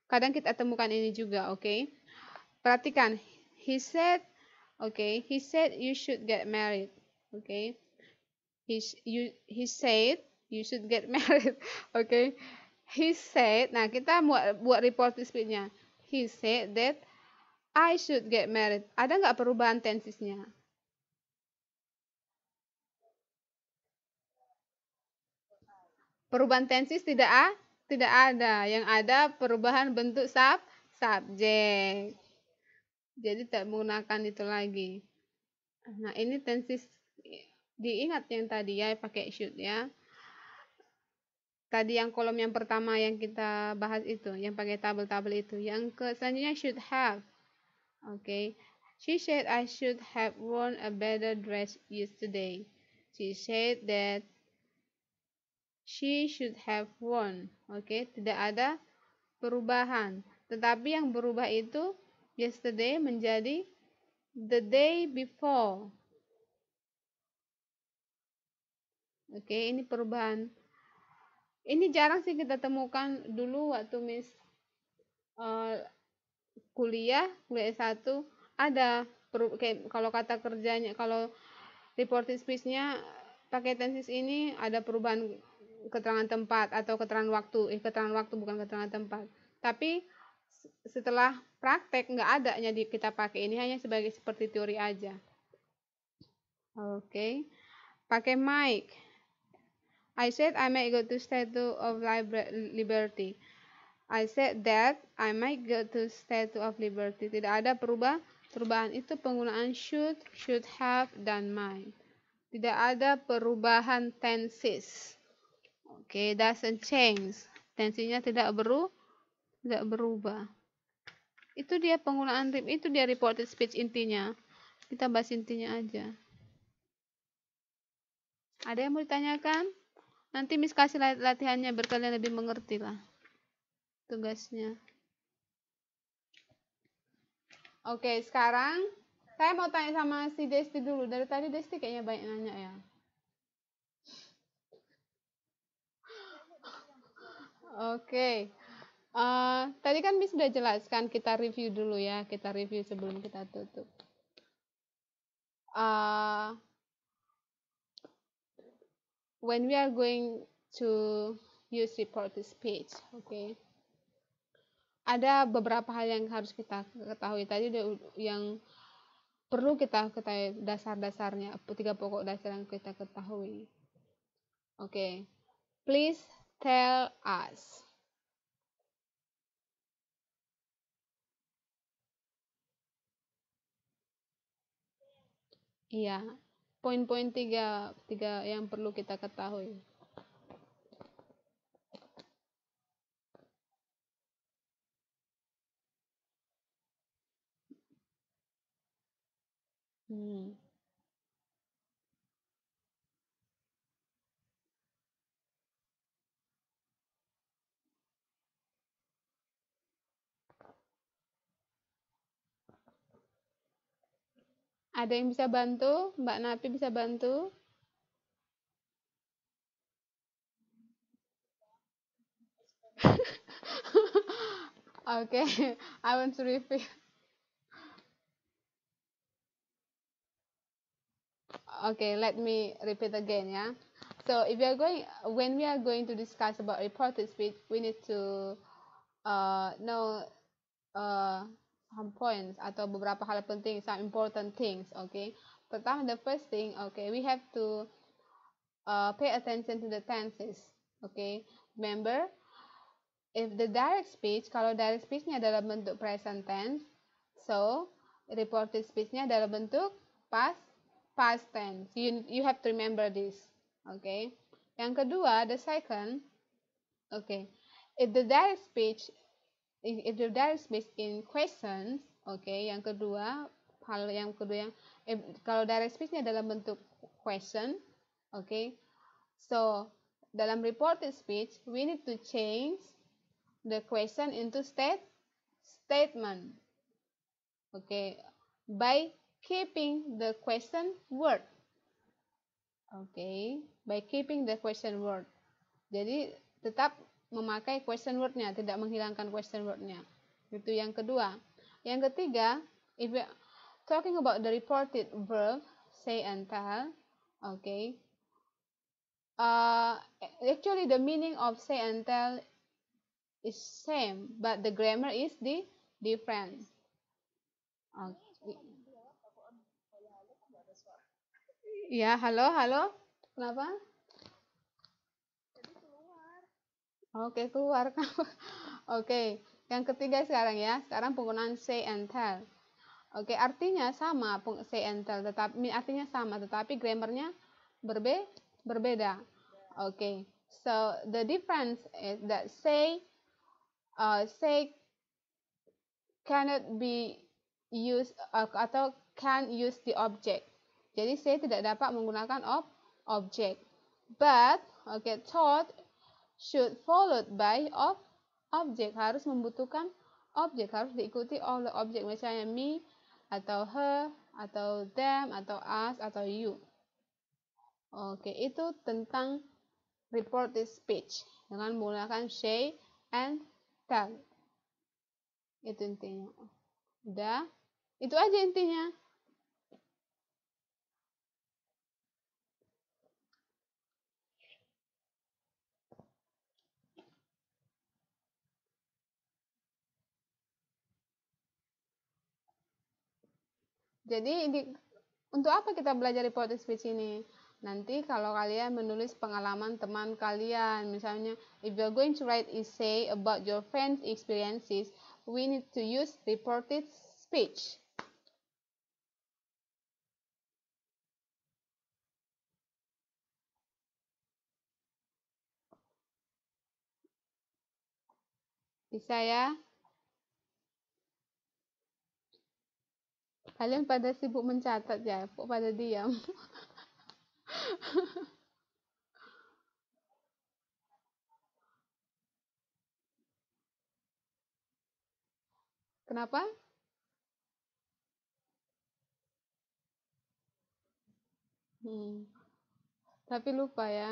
kadang kita temukan ini juga. Oke, okay. perhatikan. He said, oke, okay. he said you should get married. Oke he you, he said you should get married oke okay? he said nah kita buat buat report dispute-nya he said that I should get married ada nggak perubahan tensesnya perubahan tenses tidak a tidak ada yang ada perubahan bentuk sub subjek jadi tak menggunakan itu lagi nah ini tenses diingat yang tadi ya pakai should ya tadi yang kolom yang pertama yang kita bahas itu yang pakai tabel-tabel itu yang ke selanjutnya should have oke okay. she said I should have worn a better dress yesterday she said that she should have worn oke okay. tidak ada perubahan tetapi yang berubah itu yesterday menjadi the day before Oke, ini perubahan. Ini jarang sih kita temukan dulu waktu Miss uh, kuliah, kuliah S1 ada kayak kalau kata kerjanya kalau reporting speech-nya pakai tenses ini ada perubahan keterangan tempat atau keterangan waktu, eh keterangan waktu bukan keterangan tempat. Tapi setelah praktek nggak ada jadi kita pakai ini hanya sebagai seperti teori aja. Oke. Okay. Pakai mic. I said I might go to Statue of Liberty. I said that I might go to Statue of Liberty. Tidak ada perubahan. perubahan itu penggunaan should, should have, dan might. Tidak ada perubahan tenses. Oke, okay, doesn't change. Tensinya tidak beru, tidak berubah. Itu dia penggunaan rim. itu dia reported speech intinya. Kita bahas intinya aja. Ada yang mau ditanyakan? Nanti Miss kasih latihannya biar kalian lebih mengerti lah tugasnya. Oke, sekarang saya mau tanya sama si Desti dulu. Dari tadi Desti kayaknya banyak nanya ya. Oke. Uh, tadi kan Miss sudah jelaskan, kita review dulu ya. Kita review sebelum kita tutup. Uh, when we are going to use report to speech oke okay? ada beberapa hal yang harus kita ketahui tadi yang perlu kita ketahui dasar-dasarnya tiga pokok dasar yang kita ketahui oke okay. please tell us iya poin-poin tiga, tiga yang perlu kita ketahui. Hmm. Ada yang bisa bantu? Mbak Napi bisa bantu? okay, I want to repeat. Okay, let me repeat again, ya. So if you are going, when we are going to discuss about reported speech, we need to uh, know uh, some points atau beberapa hal penting, some important things, okay? Pertama, the first thing, okay, we have to uh, pay attention to the tenses, okay? Remember, if the direct speech, kalau direct speechnya dalam bentuk present tense, so reported speechnya dalam bentuk past past tense. You you have to remember this, okay? Yang kedua, the second, okay, if the direct speech if, if there is based in questions oke okay, yang kedua hal yang kedua yang if, kalau direct speechnya based dalam bentuk question oke okay, so dalam reported speech we need to change the question into state statement oke okay, by keeping the question word oke okay, by keeping the question word jadi tetap memakai question wordnya, tidak menghilangkan question wordnya. Itu yang kedua. Yang ketiga, if we talking about the reported verb, say and tell, okay. Uh, actually, the meaning of say and tell is same, but the grammar is the different. Okay. Ya, halo, halo. Kenapa? Oke, keluar Oke, yang ketiga sekarang ya. Sekarang penggunaan say and tell. Oke, artinya sama say and tell, tetapi artinya sama, tetapi grammarnya berbe berbeda. Oke. So the difference is that say uh, say cannot be used uh, atau can use the object. Jadi say tidak dapat menggunakan ob object. But okay, thought should followed by of object harus membutuhkan objek harus diikuti oleh objek misalnya me atau her atau them atau us atau you oke itu tentang reported speech dengan menggunakan say and tell itu intinya udah itu aja intinya Jadi di, untuk apa kita belajar reported speech ini? Nanti kalau kalian menulis pengalaman teman kalian, misalnya if you're going to write essay about your friend's experiences, we need to use reported speech. Bisa ya? Kalian pada sibuk mencatat ya, kok pada diam. Kenapa? Hmm. Tapi lupa ya.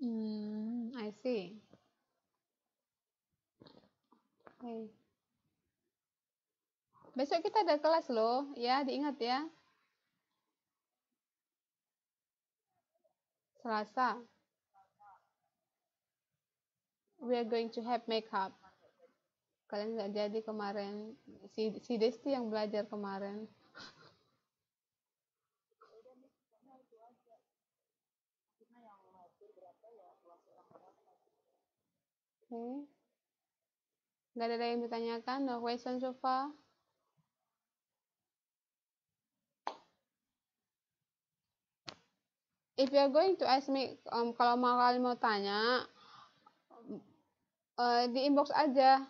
Hmm, I see. Oke. Besok kita ada kelas loh, ya diingat ya. Selasa. We are going to have makeup. Kalian nggak jadi kemarin. Si, si Desti yang belajar kemarin. Okay. Gak ada yang ditanyakan? No question so far? If you're going to ask me, um, kalau mau kalian mau tanya, uh, di inbox aja.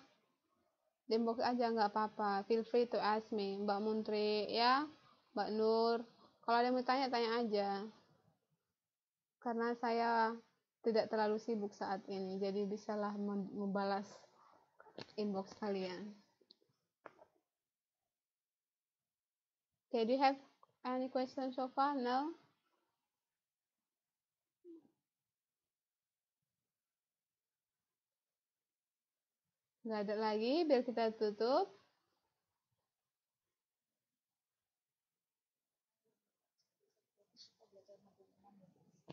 Di inbox aja, nggak apa-apa. Feel free to ask me. Mbak Muntri, ya. Mbak Nur. Kalau ada yang mau tanya, tanya aja. Karena saya tidak terlalu sibuk saat ini jadi bisalah membalas inbox kalian okay do you have any questions so far no nggak ada lagi biar kita tutup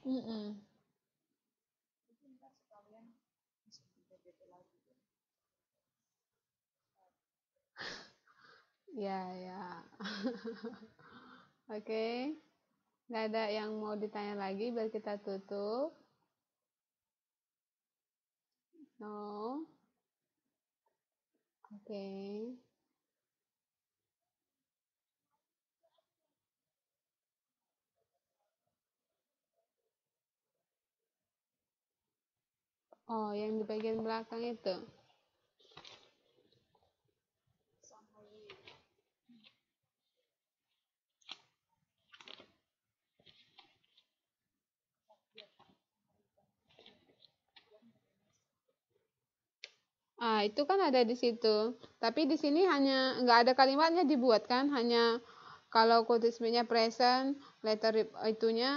Mm -mm. Ya, ya. Oke. Okay. Nggak ada yang mau ditanya lagi biar kita tutup. No. Oke. Okay. Oh, yang di bagian belakang itu. Ah, itu kan ada di situ. Tapi di sini hanya nggak ada kalimatnya dibuat kan, hanya kalau kutismenya present, letter itunya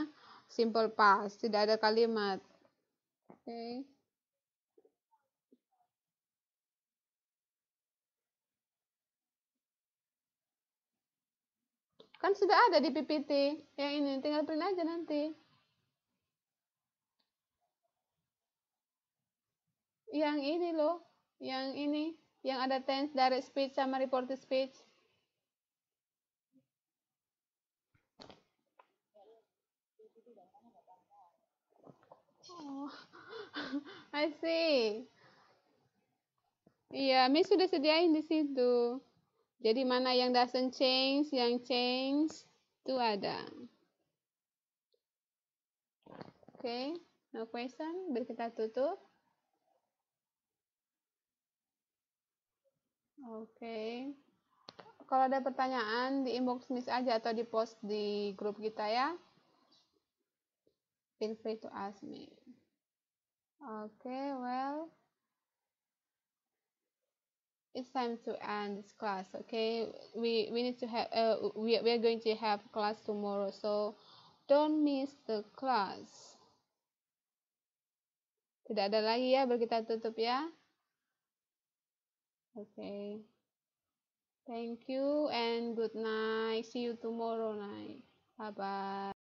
simple past, tidak ada kalimat. Oke. Okay. Kan sudah ada di PPT. Yang ini tinggal print aja nanti. Yang ini loh yang ini yang ada tense direct speech sama reported speech Oh, I see. Iya, yeah, Miss sudah sediain di situ. Jadi mana yang doesn't change, yang change itu ada. Oke, okay, no question. Biar kita tutup. Oke. Okay. Kalau ada pertanyaan di inbox Miss aja atau di post di grup kita ya. Feel free to ask me. Oke, okay, well. It's time to end this class, okay? We we need to have uh, we we are going to have class tomorrow, so don't miss the class. Tidak ada lagi ya, berkita tutup ya. Okay. Thank you and good night. See you tomorrow night. Bye bye.